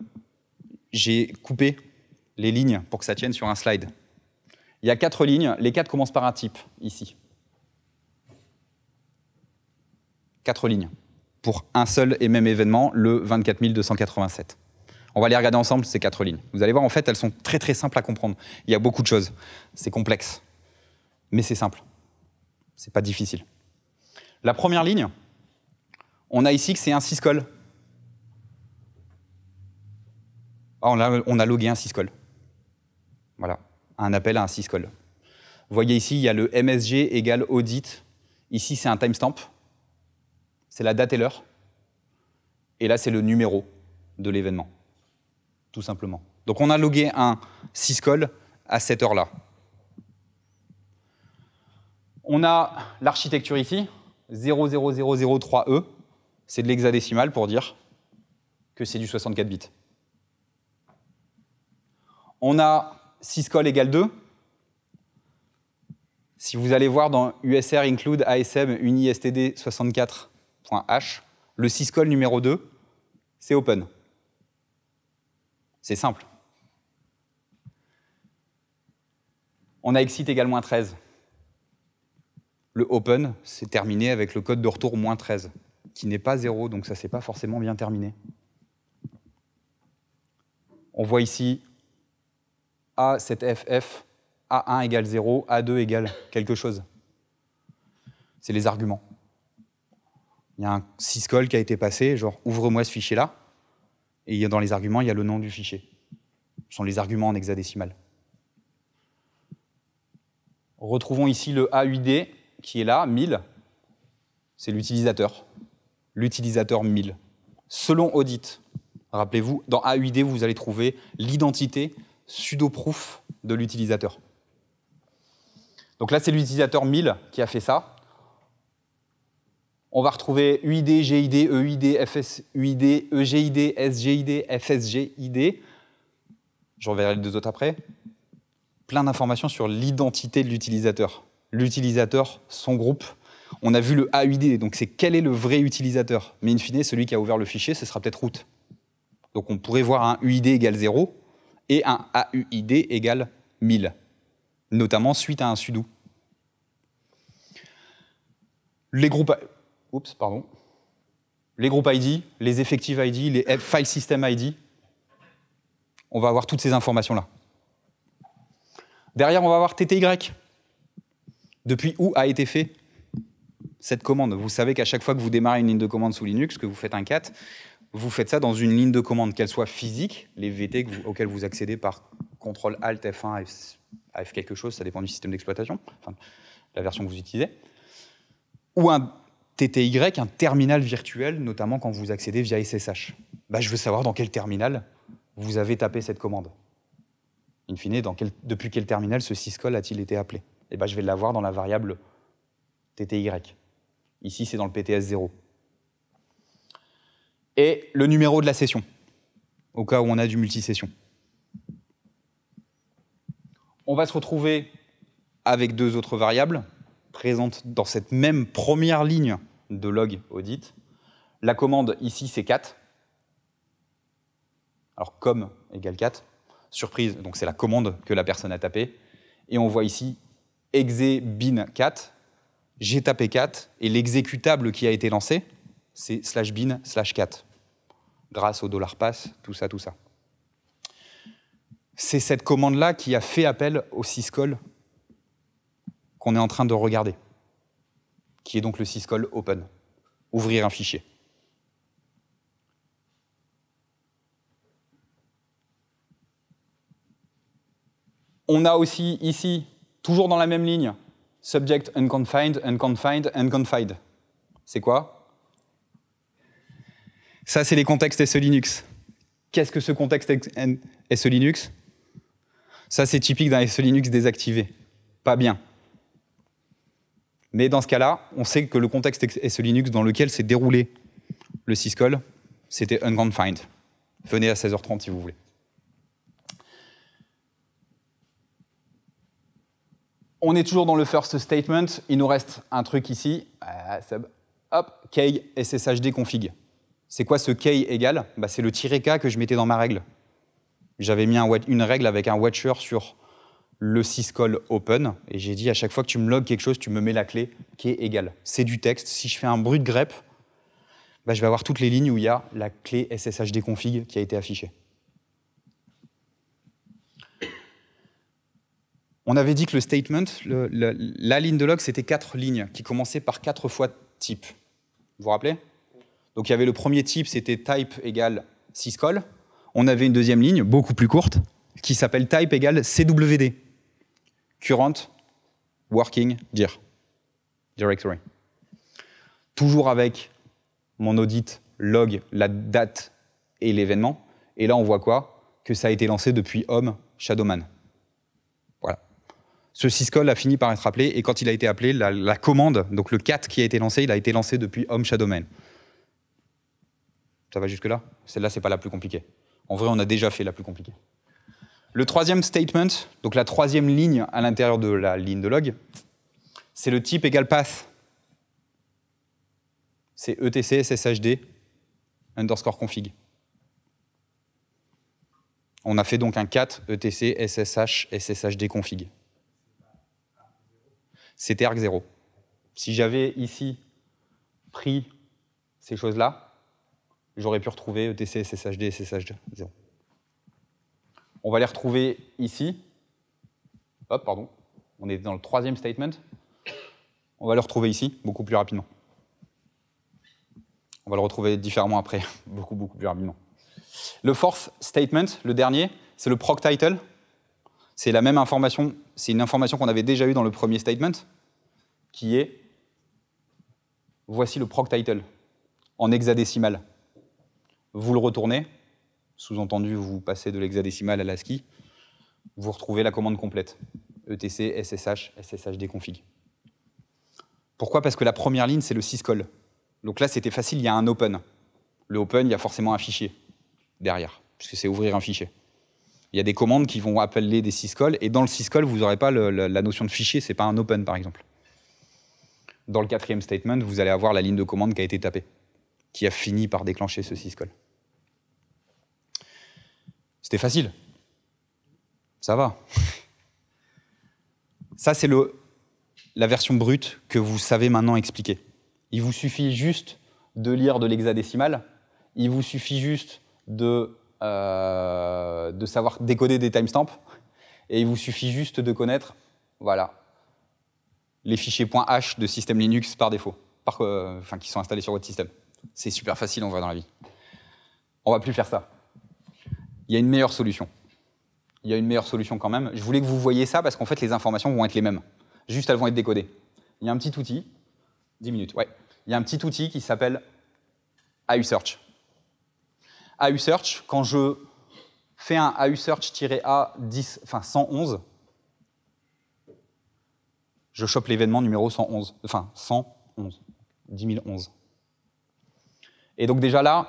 j'ai coupé les lignes pour que ça tienne sur un slide. Il y a quatre lignes, les quatre commencent par un type, ici. Quatre lignes pour un seul et même événement, le 24287. On va les regarder ensemble, ces quatre lignes. Vous allez voir, en fait, elles sont très très simples à comprendre. Il y a beaucoup de choses. C'est complexe, mais c'est simple. C'est pas difficile. La première ligne, on a ici que c'est un syscall. Ah, on, a, on a logué un syscall. Voilà, un appel à un syscall. Vous voyez ici, il y a le MSG égale audit. Ici, c'est un timestamp c'est la date et l'heure. Et là, c'est le numéro de l'événement, tout simplement. Donc on a logué un syscall à cette heure-là. On a l'architecture ici, 00003E, c'est de l'hexadécimal pour dire que c'est du 64 bits. On a syscall égale 2. Si vous allez voir dans USR include ASM UniSTD 64 .h, le syscall numéro 2, c'est open. C'est simple. On a exit égale moins 13. Le open, c'est terminé avec le code de retour moins 13, qui n'est pas 0, donc ça ne s'est pas forcément bien terminé. On voit ici A7FF, A1 égale 0, A2 égale quelque chose. C'est les arguments il y a un syscall qui a été passé, genre ouvre-moi ce fichier-là, et dans les arguments, il y a le nom du fichier. Ce sont les arguments en hexadécimal. Retrouvons ici le AUD qui est là, 1000, c'est l'utilisateur. L'utilisateur 1000. Selon audit, rappelez-vous, dans AUD, vous allez trouver l'identité sudo-proof de l'utilisateur. Donc là, c'est l'utilisateur 1000 qui a fait ça. On va retrouver UID, GID, EID, UID, EGID, SGID, FSGID. Je reverrai les deux autres après. Plein d'informations sur l'identité de l'utilisateur. L'utilisateur, son groupe. On a vu le AUID, donc c'est quel est le vrai utilisateur. Mais in fine, celui qui a ouvert le fichier, ce sera peut-être root. Donc on pourrait voir un UID égale 0 et un AUID égale 1000, notamment suite à un sudo. Les groupes pardon. Les groupes ID, les effectifs ID, les file system ID. On va avoir toutes ces informations-là. Derrière, on va avoir TTY. Depuis où a été fait cette commande Vous savez qu'à chaque fois que vous démarrez une ligne de commande sous Linux, que vous faites un cat, vous faites ça dans une ligne de commande, qu'elle soit physique, les VT vous, vous accédez par CTRL ALT F1, F quelque chose, ça dépend du système d'exploitation, enfin, la version que vous utilisez, ou un TTY, un terminal virtuel, notamment quand vous accédez via SSH. Bah, je veux savoir dans quel terminal vous avez tapé cette commande. In fine, dans quel, depuis quel terminal ce syscall a-t-il été appelé Et eh bah, Je vais l'avoir dans la variable TTY. Ici, c'est dans le PTS 0. Et le numéro de la session, au cas où on a du multisession. On va se retrouver avec deux autres variables, présente dans cette même première ligne de log audit. La commande ici, c'est 4. Alors comme égale 4. Surprise, donc c'est la commande que la personne a tapée. Et on voit ici exe bin 4. J'ai tapé 4 et l'exécutable qui a été lancé, c'est slash bin slash 4. Grâce au dollar pass, tout ça, tout ça. C'est cette commande-là qui a fait appel au syscall on est en train de regarder, qui est donc le syscall open, ouvrir un fichier. On a aussi ici, toujours dans la même ligne, subject unconfined, unconfined, unconfined. C'est quoi Ça, c'est les contextes SE Linux. Qu'est-ce que ce contexte SE Linux Ça, c'est typique d'un SE Linux désactivé. Pas bien. Mais dans ce cas-là, on sait que le contexte ce Linux dans lequel s'est déroulé le syscall, c'était unconfined. Venez à 16h30 si vous voulez. On est toujours dans le first statement. Il nous reste un truc ici. Ah, Hop, k sshd config. C'est quoi ce k égal bah, C'est le tiret k que je mettais dans ma règle. J'avais mis une règle avec un watcher sur le syscall open. Et j'ai dit à chaque fois que tu me logs quelque chose, tu me mets la clé qui est égale. C'est du texte. Si je fais un bruit de grep, bah, je vais avoir toutes les lignes où il y a la clé sshdconfig config qui a été affichée. On avait dit que le statement, la ligne de log, c'était quatre lignes qui commençaient par quatre fois type. Vous vous rappelez Donc il y avait le premier type, c'était type égale syscall. On avait une deuxième ligne, beaucoup plus courte, qui s'appelle type égale CWD current working dir directory. Toujours avec mon audit log, la date et l'événement. Et là, on voit quoi Que ça a été lancé depuis Home Shadowman. Voilà. Ce syscall a fini par être appelé, et quand il a été appelé, la, commande, donc le cat qui a été lancé, il a été lancé depuis Home Shadowman. Ça va jusque-là Celle-là, ce n'est pas la plus compliquée. En vrai, on a déjà fait la plus compliquée. Le troisième statement, donc la troisième ligne à l'intérieur de la ligne de log, c'est le type égal path. C'est etc sshd underscore config. On a fait donc un cat etc ssh sshd config. C'était arg0. Si j'avais ici pris ces choses-là, j'aurais pu retrouver etc sshd sshd 0. On va les retrouver ici. Hop, pardon. On est dans le troisième statement. On va le retrouver ici, beaucoup plus rapidement. On va le retrouver différemment après, beaucoup, beaucoup plus rapidement. Le fourth statement, le dernier, c'est le proc title. C'est la même information, c'est une information qu'on avait déjà eue dans le premier statement, qui est voici le proc title en hexadécimal. Vous le retournez, sous-entendu, vous passez de l'hexadécimal à l'ASCII, vous retrouvez la commande complète. ETC, SSH, SSH config. Pourquoi Parce que la première ligne, c'est le syscall. Donc là, c'était facile, il y a un open. Le open, il y a forcément un fichier derrière, puisque c'est ouvrir un fichier. Il y a des commandes qui vont appeler des syscalls, et dans le syscall, vous n'aurez pas la notion de fichier, c'est pas un open, par exemple. Dans le quatrième statement, vous allez avoir la ligne de commande qui a été tapée, qui a fini par déclencher ce syscall. C'était facile. Ça va. Ça, c'est la version brute que vous savez maintenant expliquer. Il vous suffit juste de lire de l'hexadécimal, il vous suffit juste de, euh, de savoir décoder des timestamps, et il vous suffit juste de connaître, voilà, les fichiers .h de système Linux par défaut, par, euh, enfin, qui sont installés sur votre système. C'est super facile, on voit dans la vie. On va plus faire ça il y a une meilleure solution. Il y a une meilleure solution quand même. Je voulais que vous voyiez ça parce qu'en fait, les informations vont être les mêmes. Juste, elles vont être décodées. Il y a un petit outil, 10 minutes, ouais. Il y a un petit outil qui s'appelle AUSearch. Search. quand je fais un ausearch Search-A 10, 111, je chope l'événement numéro 111, enfin 111, 10 011. Et donc déjà là,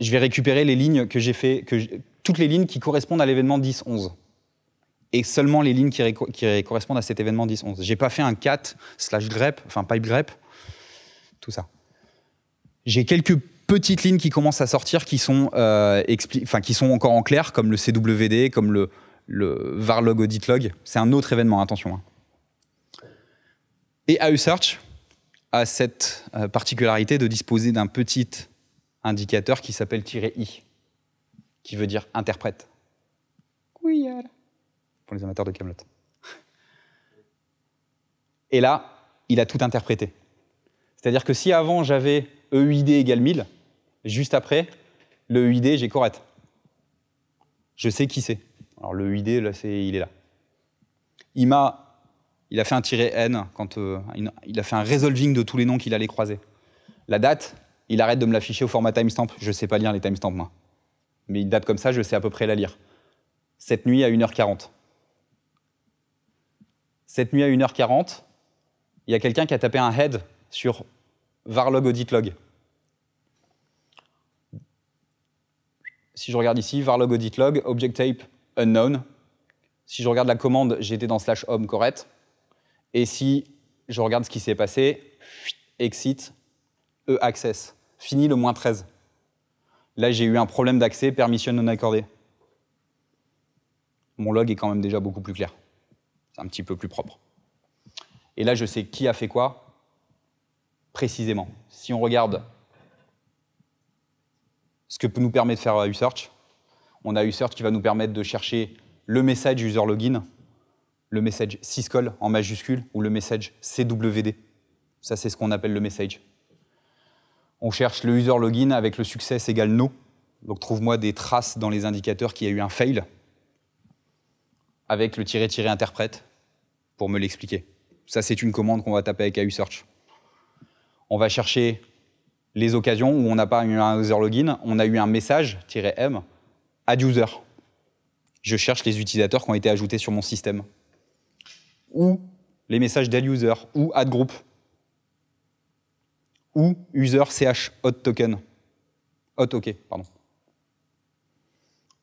je vais récupérer les lignes que j'ai fait, que toutes les lignes qui correspondent à l'événement 10-11. Et seulement les lignes qui, correspondent à cet événement 10-11. J'ai pas fait un cat slash grep, enfin pipe grep, tout ça. J'ai quelques petites lignes qui commencent à sortir qui sont, euh, qui sont encore en clair, comme le CWD, comme le, le varlog log. C'est un autre événement, attention. Hein. Et AUSearch a cette euh, particularité de disposer d'un petit indicateur qui s'appelle "-i", qui veut dire interprète. Pour les amateurs de Camelot. Et là, il a tout interprété. C'est-à-dire que si avant j'avais EUID égale 1000, juste après, le EUID, j'ai correct. Je sais qui c'est. Alors le EUID, il est là. Il m'a, il a fait un tiré n quand euh, il a fait un resolving de tous les noms qu'il allait croiser. La date, il arrête de me l'afficher au format timestamp. Je sais pas lire les timestamps, Mais une date comme ça, je sais à peu près la lire. Cette nuit à 1h40. Cette nuit à 1h40, il y a quelqu'un qui a tapé un head sur varlog audit log. Si je regarde ici, varlog audit log, object type unknown. Si je regarde la commande, j'étais dans slash home correct. Et si je regarde ce qui s'est passé, exit, e-access. Fini le moins 13. Là, j'ai eu un problème d'accès, permission non accordée. Mon log est quand même déjà beaucoup plus clair. C'est un petit peu plus propre. Et là, je sais qui a fait quoi précisément. Si on regarde ce que peut nous permettre de faire euh, USearch, on a USearch qui va nous permettre de chercher le message user login, le message syscall en majuscule ou le message CWD. Ça, c'est ce qu'on appelle le message. On cherche le user login avec le succès égale no. Donc trouve-moi des traces dans les indicateurs qu'il y a eu un fail avec le tiret tiret interprète pour me l'expliquer. Ça, c'est une commande qu'on va taper avec AU Search. On va chercher les occasions où on n'a pas eu un user login, on a eu un message -m add user. Je cherche les utilisateurs qui ont été ajoutés sur mon système. Ou les messages d'add user ou add group ou user ch hot token. Hot OK, pardon.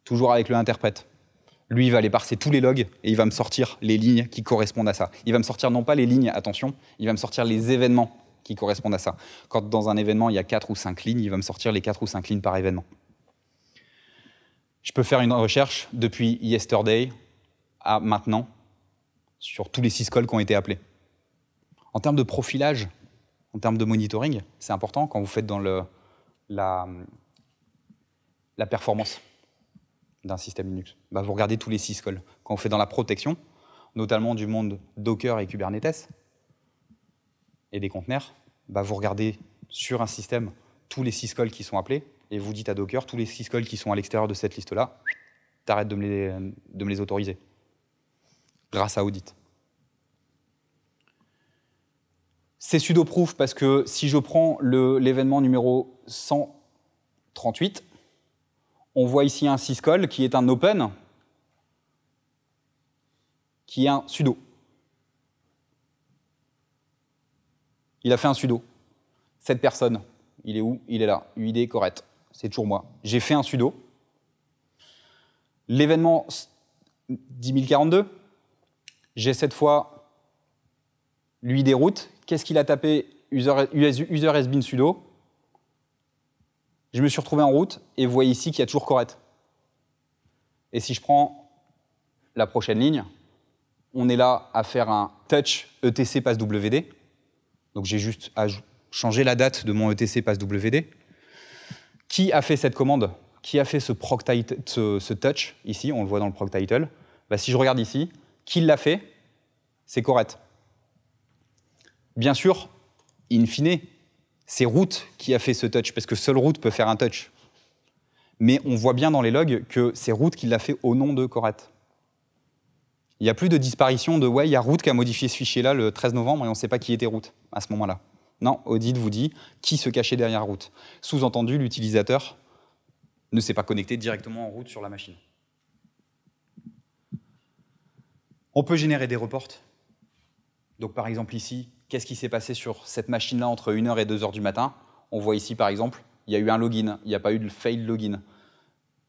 Toujours avec le interprète. Lui, il va aller parser tous les logs et il va me sortir les lignes qui correspondent à ça. Il va me sortir non pas les lignes, attention, il va me sortir les événements qui correspondent à ça. Quand dans un événement, il y a 4 ou 5 lignes, il va me sortir les 4 ou 5 lignes par événement. Je peux faire une recherche depuis yesterday à maintenant sur tous les calls qui ont été appelés. En termes de profilage, en termes de monitoring, c'est important quand vous faites dans le, la, la performance d'un système Linux. Bah, vous regardez tous les syscalls. Quand vous faites dans la protection, notamment du monde Docker et Kubernetes, et des conteneurs, bah, vous regardez sur un système tous les syscalls qui sont appelés, et vous dites à Docker, tous les syscalls qui sont à l'extérieur de cette liste-là, t'arrêtes de, de me les autoriser, grâce à Audit. C'est sudo proof parce que si je prends l'événement numéro 138, on voit ici un syscall qui est un open, qui est un sudo. Il a fait un sudo. Cette personne, il est où Il est là. UID correct. C'est toujours moi. J'ai fait un sudo. L'événement 10042, j'ai cette fois l'UID route Qu'est-ce qu'il a tapé user, user been sudo. Je me suis retrouvé en route et vous voyez ici qu'il y a toujours correct. Et si je prends la prochaine ligne, on est là à faire un touch etc passwd. Donc j'ai juste à changer la date de mon etc passwd. Qui a fait cette commande Qui a fait ce, touch ici On le voit dans le proc title. Bah, si je regarde ici, qui l'a fait C'est correct. Bien sûr, in fine, c'est Root qui a fait ce touch, parce que seule Root peut faire un touch. Mais on voit bien dans les logs que c'est Root qui l'a fait au nom de Corette. Il n'y a plus de disparition de ouais, il y a Root qui a modifié ce fichier-là le 13 novembre et on ne sait pas qui était Route à ce moment-là. Non, Audit vous dit qui se cachait derrière Route. Sous-entendu, l'utilisateur ne s'est pas connecté directement en route sur la machine. On peut générer des reports. Donc par exemple ici, qu'est-ce qui s'est passé sur cette machine-là entre 1h et 2h du matin. On voit ici, par exemple, il y a eu un login, il n'y a pas eu de fail login.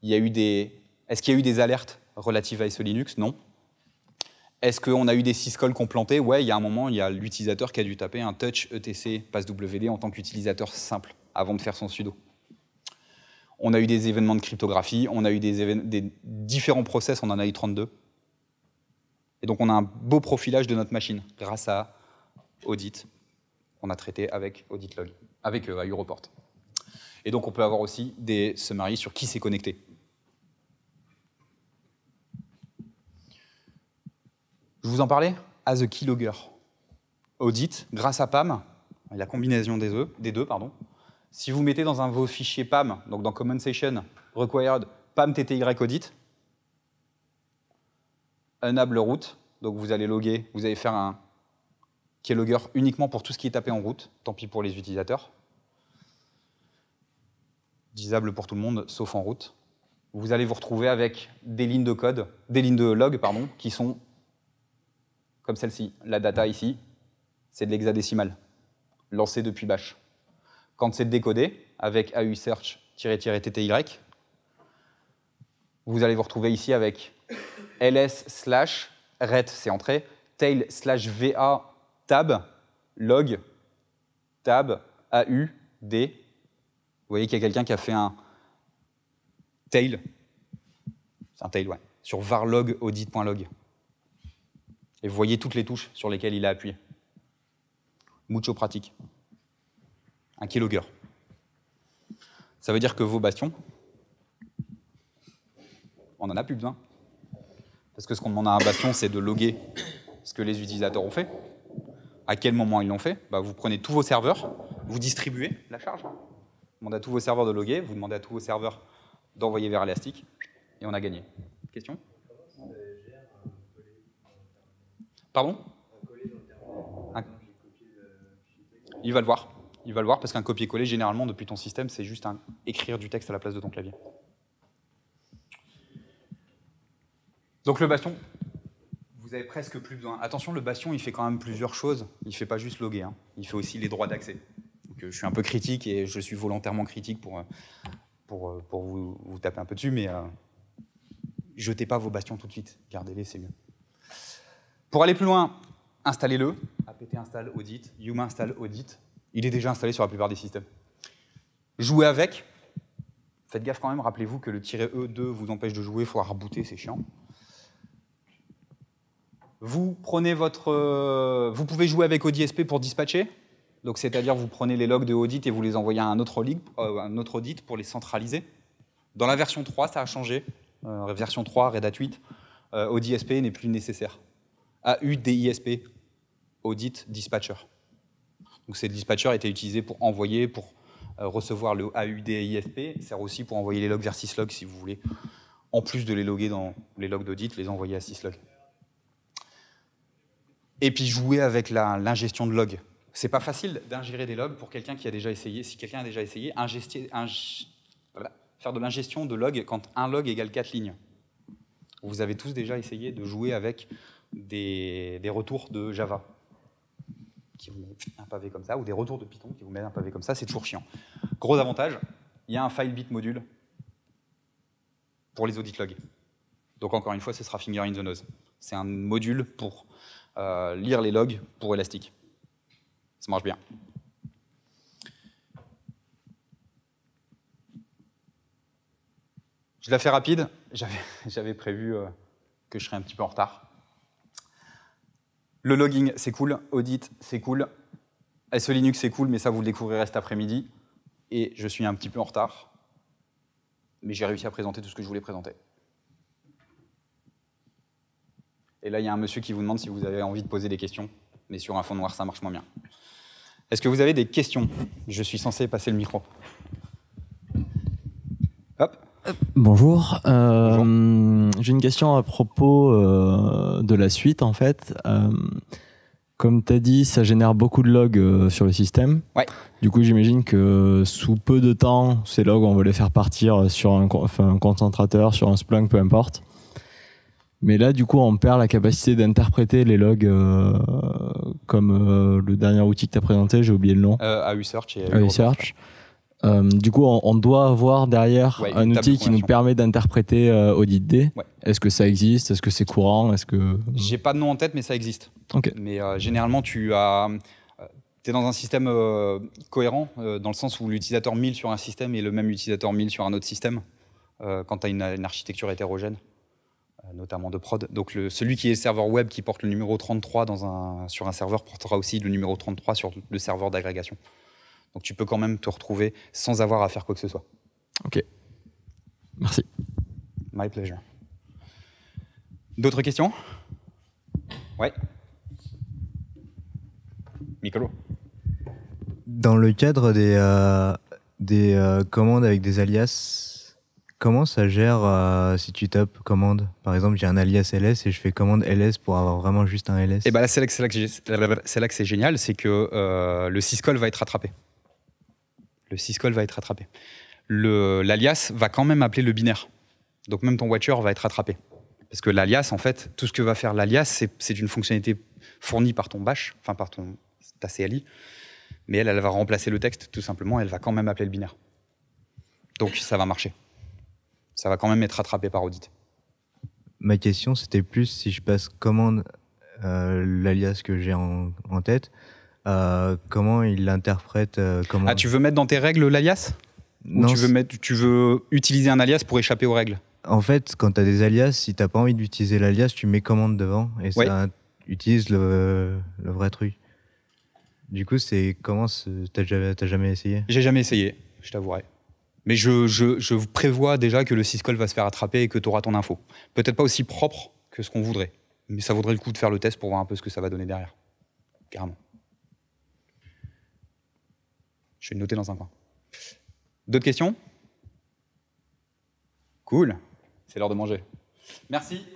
Il y eu des... Est-ce qu'il y a eu des alertes relatives à Linux Non. Est-ce qu'on a eu des syscalls qu'on plantait Ouais, il y a un moment, il y a l'utilisateur qui a dû taper un touch etc passwd en tant qu'utilisateur simple avant de faire son sudo. On a eu des événements de cryptographie, on a eu des, des différents process, on en a eu 32. Et donc on a un beau profilage de notre machine grâce à audit, on a traité avec Audit Log avec Europort. Et donc on peut avoir aussi des summaries sur qui s'est connecté. Je vous en parlais As a keylogger. Audit, grâce à PAM, la combinaison des, deux, des deux pardon. si vous mettez dans un vos fichiers PAM, donc dans Common Session, Required, PAM TTY Audit, Unable Route, donc vous allez loguer, vous allez faire un qui est logger uniquement pour tout ce qui est tapé en route, tant pis pour les utilisateurs. Disable pour tout le monde, sauf en route. Vous allez vous retrouver avec des lignes de code, des lignes de log, pardon, qui sont comme celle-ci. La data ici, c'est de l'hexadécimal, lancé depuis bash. Quand c'est décodé, avec AU search tty, vous allez vous retrouver ici avec ls slash ret, c'est entrée, tail slash va tab, log, tab, a, u, D. Vous voyez qu'il y a quelqu'un qui a fait un tail. C'est un tail, ouais. Sur varlog audit.log. Et vous voyez toutes les touches sur lesquelles il a appuyé. Mucho pratique. Un keylogger. Ça veut dire que vos bastions, on n'en a plus besoin. Parce que ce qu'on demande à un bastion, c'est de loguer ce que les utilisateurs ont fait, à quel moment ils l'ont fait bah, Vous prenez tous vos serveurs, vous distribuez la charge, vous demandez à tous vos serveurs de loguer, vous demandez à tous vos serveurs d'envoyer vers Elastic, et on a gagné. Question Pardon Il va le voir. Il va le voir parce qu'un copier-coller, généralement, depuis ton système, c'est juste un écrire du texte à la place de ton clavier. Donc le bastion, presque plus besoin. Attention, le Bastion, il fait quand même plusieurs choses. Il ne fait pas juste loguer, hein. il fait aussi les droits d'accès. Euh, je suis un peu critique et je suis volontairement critique pour, euh, euh, pour, vous, vous taper un peu dessus, mais jetez pas vos Bastions tout de suite. Gardez-les, c'est mieux. Pour aller plus loin, installez-le. apt install audit, Human install audit. Il est déjà installé sur la plupart des systèmes. Jouez avec. Faites gaffe quand même, rappelez-vous que le "-e2 vous empêche de jouer, il faut rebooter, c'est chiant. Vous prenez votre, euh, vous pouvez jouer avec audiSP pour dispatcher. Donc, c'est-à-dire, vous prenez les logs de audit et vous les envoyez à un autre, euh, un autre audit pour les centraliser. Dans la version 3, ça a changé. Euh, version 3, Red Hat 8, ODSP n'est plus nécessaire. AUDISP, Audit Dispatcher. Donc, c'est le dispatcher était utilisé pour envoyer, pour recevoir le AUDISP, sert aussi pour envoyer les logs vers syslog si vous voulez, en plus de les loguer dans les logs d'audit, les envoyer à syslog et puis jouer avec l'ingestion de logs. C'est pas facile d'ingérer des logs pour quelqu'un qui a déjà essayé. Si quelqu'un a déjà essayé, faire de l'ingestion de logs quand un log égale quatre lignes. Vous avez tous déjà essayé de jouer avec des, des retours de Java qui vous mettent un pavé comme ça, ou des retours de Python qui vous mettent un pavé comme ça, c'est toujours chiant. Gros avantage, il y a un file bit module pour les audit logs. Donc encore une fois, ce sera finger in the nose. C'est un module pour euh, lire les logs pour Elastic. Ça marche bien. Je la fais rapide. J'avais prévu euh, que je serais un petit peu en retard. Le logging, c'est cool. Audit, c'est cool. SE Linux, c'est cool, mais ça, vous le découvrirez cet après-midi. Et je suis un petit peu en retard. Mais j'ai réussi à présenter tout ce que je voulais présenter. Et là, il y a un monsieur qui vous demande si vous avez envie de poser des questions, mais sur un fond noir, ça marche moins bien. Est-ce que vous avez des questions Je suis censé passer le micro. Euh, Bonjour. J'ai une question à propos euh, de la suite, en fait. Euh, comme tu as dit, ça génère beaucoup de logs sur le système. Du coup, j'imagine que sous peu de temps, ces logs, on va les faire partir sur un, un concentrateur, sur un Splunk, peu importe. Mais là, du coup, on perd la capacité d'interpréter les logs euh, comme euh, le dernier outil que tu as présenté, j'ai oublié le nom. à euh, search et search du coup, on, doit avoir derrière un outil qui nous permet d'interpréter AuditD. Est-ce que ça existe Est-ce que c'est courant Est-ce que j'ai pas de nom en tête, mais ça existe. Mais généralement, tu as es dans un système cohérent, dans le sens où l'utilisateur 1000 sur un système est le même utilisateur 1000 sur un autre système, quand tu as une architecture hétérogène. Euh, notamment de prod. Donc celui qui est serveur web qui porte le numéro 33 sur un serveur portera aussi le numéro 33 sur le serveur d'agrégation. Donc tu peux quand même te retrouver sans avoir à faire quoi que ce soit. Ok. Merci. My pleasure. D'autres questions Ouais. Micolo. Dans le cadre des, euh, des euh, commandes avec des alias, comment ça gère euh, si tu tapes commande Par exemple, j'ai un alias LS et je fais commande LS pour avoir vraiment juste un LS. Eh ben, c'est là que c'est génial, c'est que euh, le syscall va être rattrapé. Le syscall va être rattrapé. L'alias va quand même appeler le binaire. Donc même ton watcher va être rattrapé. Parce que l'alias, en fait, tout ce que va faire l'alias, c'est une fonctionnalité fournie par ton bash, enfin par ton, ta CLI, mais elle, elle va remplacer le texte tout simplement, elle va quand même appeler le binaire. Donc ça va marcher ça va quand même être rattrapé par audit. Ma question, c'était plus si je passe commande euh, l'alias que j'ai en, tête, euh, comment il l'interprète euh, Ah, tu veux mettre dans tes règles l'alias Non. tu veux, tu veux utiliser un alias pour échapper aux règles En fait, quand tu as des alias, si tu pas envie d'utiliser l'alias, tu mets commande devant et ça utilise le, vrai truc. Du coup, c'est comment t'as jamais, jamais essayé J'ai jamais essayé, je t'avouerai. Mais je, je, prévois déjà que le syscall va se faire attraper et que tu auras ton info. Peut-être pas aussi propre que ce qu'on voudrait, mais ça vaudrait le coup de faire le test pour voir un peu ce que ça va donner derrière. Carrément. Je vais noter dans un coin. D'autres questions Cool. C'est l'heure de manger. Merci.